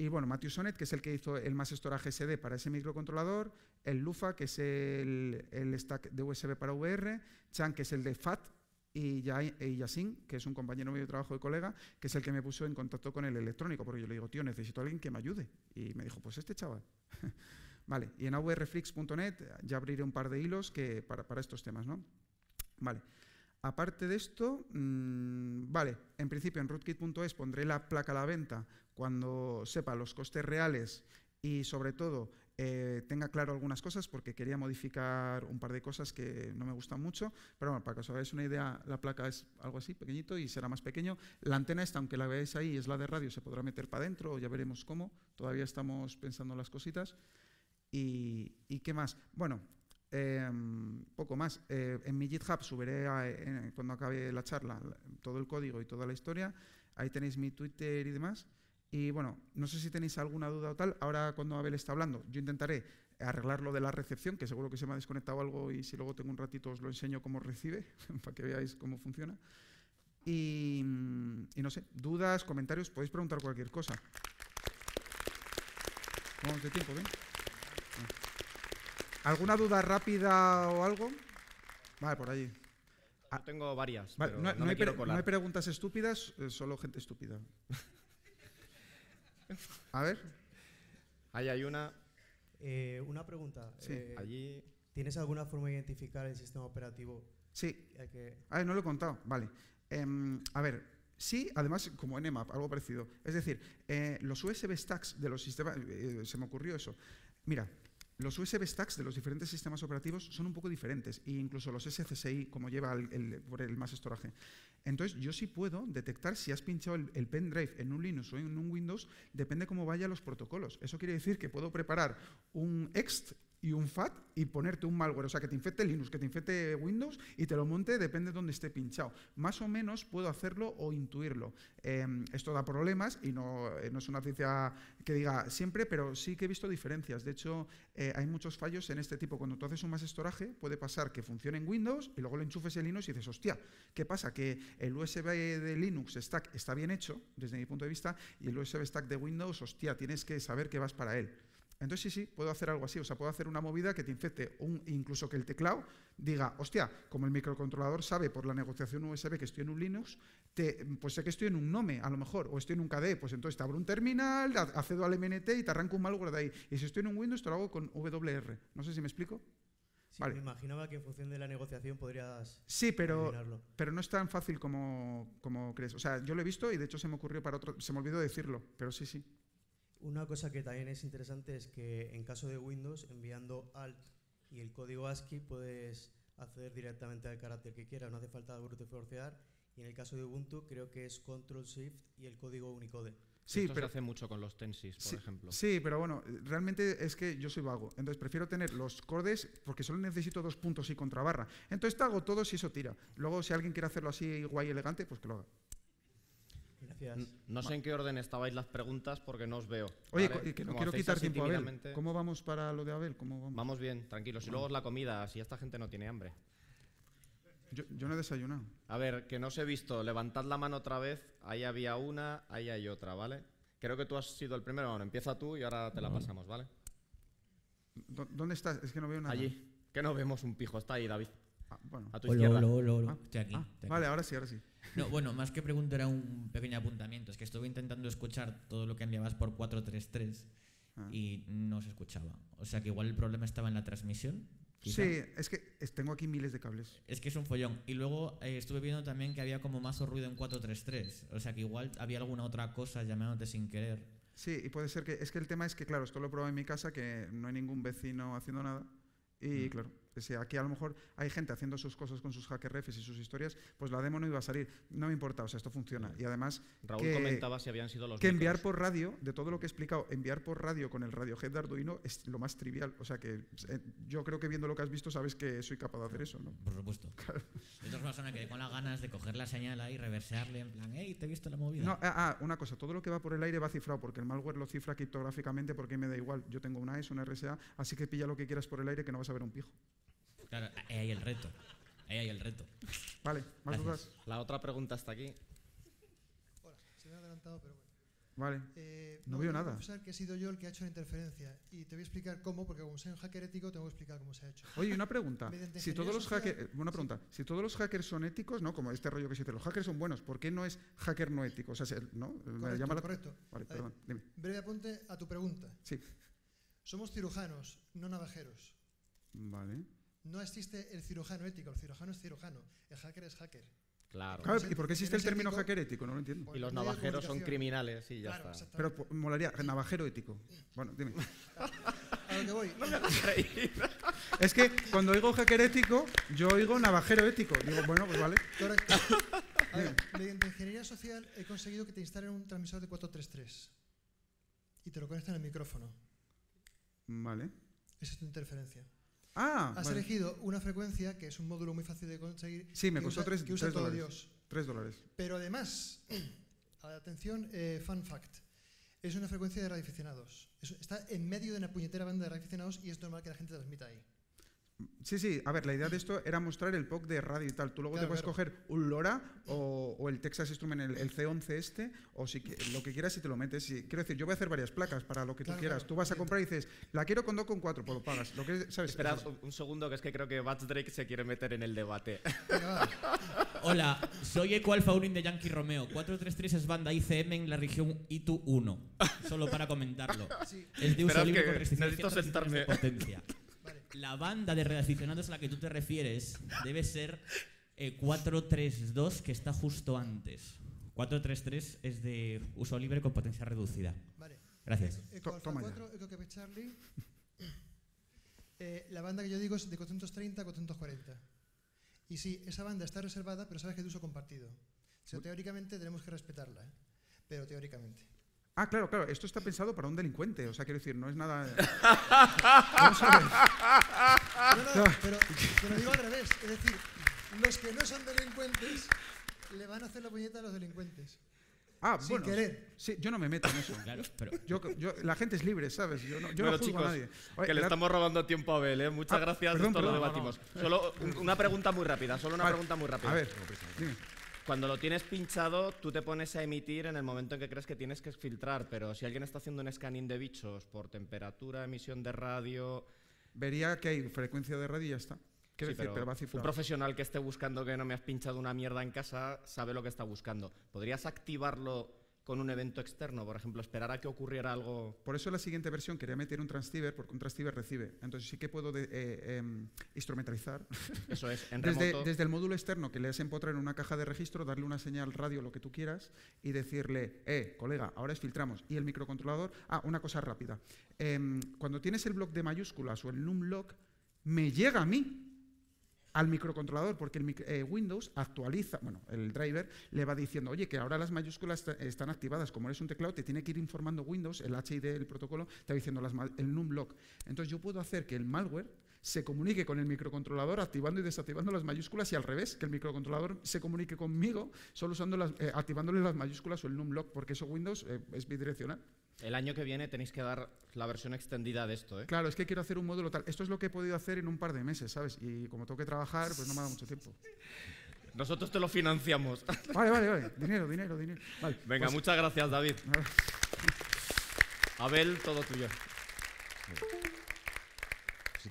Y bueno, Matthew Sonnet, que es el que hizo el más Storage SD para ese microcontrolador, el Lufa, que es el, stack de USB para VR, Chan, que es el de FAT, y, Yasin, que es un compañero mío de trabajo y colega, que es el que me puso en contacto con el electrónico, porque yo le digo, tío, necesito a alguien que me ayude. Y me dijo, pues este chaval. vale, y en avrflix.net ya abriré un par de hilos que, para, para estos temas, ¿no? Vale. Aparte de esto, mm, vale, en principio en rootkit.es pondré la placa a la venta cuando sepa los costes reales y sobre todo eh, tenga claro algunas cosas porque quería modificar un par de cosas que no me gustan mucho, pero bueno, para que os hagáis una idea, la placa es algo así, pequeñito y será más pequeño. La antena esta, aunque la veáis ahí, es la de radio, se podrá meter para adentro, ya veremos cómo, todavía estamos pensando las cositas. y qué más? Bueno, Em, poco más. Eh, en mi GitHub subiré cuando acabe la charla todo el código y toda la historia. Ahí tenéis mi Twitter y demás. Y bueno, no sé si tenéis alguna duda o tal. Ahora cuando Abel está hablando, yo intentaré arreglar lo de la recepción, que seguro que se me ha desconectado algo y si luego tengo un ratito os lo enseño cómo recibe, para que veáis cómo funciona. Mm, y, no sé, dudas, comentarios, podéis preguntar cualquier cosa. Vamos de tiempo, ¿bien? ¿eh? Ah. ¿Alguna duda rápida o algo? Vale, por allí. Ah. tengo varias. no, hay preguntas estúpidas, eh, solo gente estúpida. A ver. Ahí hay una. Eh, una pregunta. Sí. Eh, allí. ¿Tienes alguna forma de identificar el sistema operativo? Sí. Ah, no lo he contado. Vale. Em, a ver, Sí, además, como Nmap, algo parecido. Es decir, los USB stacks de los sistemas. se me ocurrió eso. Mira, los USB stacks de los diferentes sistemas operativos son un poco diferentes, e incluso los SCSI, como lleva el, el, el más estoraje. Entonces, yo sí puedo detectar si has pinchado el, pendrive en un Linux o en un Windows, depende cómo vayan los protocolos. Eso quiere decir que puedo preparar un ext y un FAT y ponerte un malware, o sea, que te infecte Linux, que te infecte Windows y te lo monte, depende de dónde esté pinchado. Más o menos puedo hacerlo o intuirlo. Em, esto da problemas y no, eh, es una ciencia que diga siempre, pero sí que he visto diferencias. De hecho, eh, hay muchos fallos en este tipo. Cuando tú haces un más estoraje, puede pasar que funcione en Windows y luego le enchufes el Linux y dices, hostia, ¿qué pasa? Que el USB de Linux stack está bien hecho, desde mi punto de vista, y el USB stack de Windows, hostia, tienes que saber que vas para él. Entonces, sí, sí, puedo hacer algo así. O sea, puedo hacer una movida que te infecte, un, incluso que el teclado diga, hostia, como el microcontrolador sabe por la negociación USB que estoy en un Linux, pues sé que estoy en un Nome, a lo mejor, o estoy en un KDE, pues entonces te abro un terminal, accedo al MNT y te arranco un malware de ahí. Y si estoy en un Windows, te lo hago con WR. No sé si me explico. me imaginaba que en función de la negociación podrías. Sí, pero, pero no es tan fácil como, como crees. O sea, yo lo he visto y de hecho se me ocurrió para otro. Se me olvidó decirlo, pero sí, sí. Una cosa que también es interesante es que en caso de Windows, enviando Alt y el código ASCII, puedes acceder directamente al carácter que quieras, no hace falta brute forcear. Y en el caso de Ubuntu, creo que es Control Shift y el código Unicode. Sí, pero, hace mucho con los tensis, por ejemplo. Sí, pero bueno, realmente es que yo soy vago. Entonces prefiero tener los cordes porque solo necesito dos puntos y contrabarra. Entonces te hago todo si eso tira. Luego, si alguien quiere hacerlo así guay y elegante, pues que lo haga. No, sé en qué orden estabais las preguntas porque no os veo. Oye, que quiero quitar tiempo a Abel. ¿Cómo vamos para lo de Abel? vamos? bien, tranquilos. Y luego es la comida, si esta gente no tiene hambre. Yo, no he desayunado. A ver, que no os he visto. Levantad la mano otra vez. Ahí había una, ahí hay otra, ¿vale? Creo que tú has sido el primero. Bueno, empieza tú y ahora te la pasamos, ¿vale? ¿Dónde estás? Es que no veo nada. Allí. Que no vemos un pijo. Está ahí, David. Ah, bueno. A tu izquierda. Ah, ah, estoy aquí, Vale, ahora sí, ahora sí. No, bueno, más que pregunta era un pequeño apuntamiento. Es que estuve intentando escuchar todo lo que enviabas por 433 y no se escuchaba. O sea que igual el problema estaba en la transmisión. Sí, es que tengo aquí miles de cables. Es que es un follón. Y luego eh, estuve viendo también que había como más ruido en 433. O sea que igual había alguna otra cosa llamándote sin querer. Sí, y puede ser que. Es que el tema es que, claro, esto lo he probado en mi casa, que no hay ningún vecino haciendo nada. Y mm. claro, sea aquí a lo mejor hay gente haciendo sus cosas con sus hacker refs y sus historias, pues la demo no iba a salir. No me importa, o sea, esto funciona. Mm. Y además. Raúl comentaba si habían sido los. Que enviar por radio, de todo lo que he explicado, enviar por radio con el Radiohead de Arduino es lo más trivial. O sea que eh, yo creo que viendo lo que has visto sabes que soy capaz de hacer eso, ¿no? Por supuesto. hay otras personas que con las ganas de coger la señal ahí, reversearle, en plan, hey, te he visto la movida. No, ah, ah, una cosa, todo lo que va por el aire va cifrado, porque el malware lo cifra criptográficamente, porque me da igual. Yo tengo una e S, una RSA, así que pilla lo que quieras por el aire que no vas a ver un pijo. Claro, ahí hay el reto. Ahí hay el reto. Vale, más dudas. La otra pregunta está aquí. Hola, se me ha adelantado, pero bueno. Vale. Eh, no, veo nada. Voy a que he sido yo el que ha hecho la interferencia y te voy a explicar cómo, porque como soy un hacker ético, tengo que explicar cómo se ha hecho. Oye, una pregunta. si todos los hackers, eh, una pregunta, si todos los hackers son éticos, no, como este rollo que se los hackers son buenos, ¿por qué no es hacker no ético? O sea, ¿no? Correcto. correcto. Vale, perdón, Breve apunte a tu pregunta. Sí. Somos cirujanos, no navajeros. Vale no existe el cirujano ético, el cirujano es cirujano, el hacker es hacker. Claro. ¿Y por qué existe el término hacker ético? No lo entiendo. Y los navajeros son criminales y ya está. Pero molaría, navajero ético. Bueno, dime. A lo que voy. es que cuando oigo hacker ético, yo oigo navajero ético. Digo, bueno, pues vale. Correcto. A ver, mediante ingeniería social he conseguido que te instalen un transmisor de 433 y te lo conectan al micrófono. Vale. Esa es tu interferencia. Ah, Has elegido una frecuencia que es un módulo muy fácil de conseguir. Sí, me costó Tres dólares. Pero además, atención, eh, fun fact. Es una frecuencia de radioaficionados. está en medio de una puñetera banda de radioaficionados y es normal que la gente transmita ahí. Sí, sí, a ver, la idea de esto era mostrar el POC de radio y tal. Tú luego te puedes coger un LoRa o, el Texas Instrument, el, el C11 este, o lo que quieras y te lo metes. quiero decir, yo voy a hacer varias placas para lo que tú quieras. Tú vas a comprar y dices, la quiero con 4, pues lo pagas. Lo que, ¿sabes? Espera un segundo, que es que creo que Bats Drake se quiere meter en el debate. Hola, soy Equal Alfa de Yankee Romeo. 433 es banda ICM en la región ITU 1. Solo para comentarlo. Sí. que necesito sentarme. potencia la banda de reaficionados a la que tú te refieres debe ser eh, 432, que está justo antes. 433 es de uso libre con potencia reducida. Vale. Gracias. Eh, eh, la banda que yo digo es de 430 a 440. Y sí, esa banda está reservada, pero sabes que es de uso compartido. teóricamente tenemos que respetarla, ¿eh? pero teóricamente. Ah, claro, claro, esto está pensado para un delincuente, o sea, quiero decir, no es nada... No, no, pero te lo digo al revés, es decir, los que no son delincuentes le van a hacer la puñeta a los delincuentes. Ah, Sin bueno, querer. Sí, yo no me meto en eso. Claro, pero... yo, yo, la gente es libre, ¿sabes? Yo no, yo bueno, no chicos, a nadie. que le estamos robando tiempo a Abel, ¿eh? Muchas ah, gracias, por esto lo debatimos. No, Solo una pregunta muy rápida, solo una pregunta muy rápida. A ver, dime cuando lo tienes pinchado, tú te pones a emitir en el momento en que crees que tienes que filtrar, pero si alguien está haciendo un scanning de bichos por temperatura, emisión de radio... Vería que hay frecuencia de radio y ya está. un profesional que esté buscando que no me has pinchado una mierda en casa sabe lo que está buscando. ¿Podrías activarlo con un evento externo, por ejemplo, esperar a que ocurriera algo. Por eso la siguiente versión quería meter un transceiver, porque un transceiver recibe. Entonces sí que puedo eh, em, instrumentalizar. Eso es, en Desde, el módulo externo que le has empotrado en una caja de registro, darle una señal radio, lo que tú quieras, y decirle, eh, colega, ahora es filtramos. Y el microcontrolador, ah, una cosa rápida. Em, cuando tienes el block de mayúsculas o el numlock me llega a mí al microcontrolador, porque el eh, Windows actualiza, bueno, el driver le va diciendo, oye, que ahora las mayúsculas están activadas, como eres un teclado, te tiene que ir informando Windows, el HID, el protocolo, te va diciendo las, el numlock. Entonces yo puedo hacer que el malware se comunique con el microcontrolador activando y desactivando las mayúsculas y al revés, que el microcontrolador se comunique conmigo solo usando las, eh, activándole las mayúsculas o el numlock, porque eso Windows eh, es bidireccional. El año que viene tenéis que dar la versión extendida de esto, ¿eh? Claro, es que quiero hacer un módulo tal. Esto es lo que he podido hacer en un par de meses, ¿sabes? Y como tengo que trabajar, pues no me da mucho tiempo. Nosotros te lo financiamos. Vale, vale, vale. Dinero, dinero, dinero. Venga, pues- muchas gracias, David. Abel, todo tuyo. Si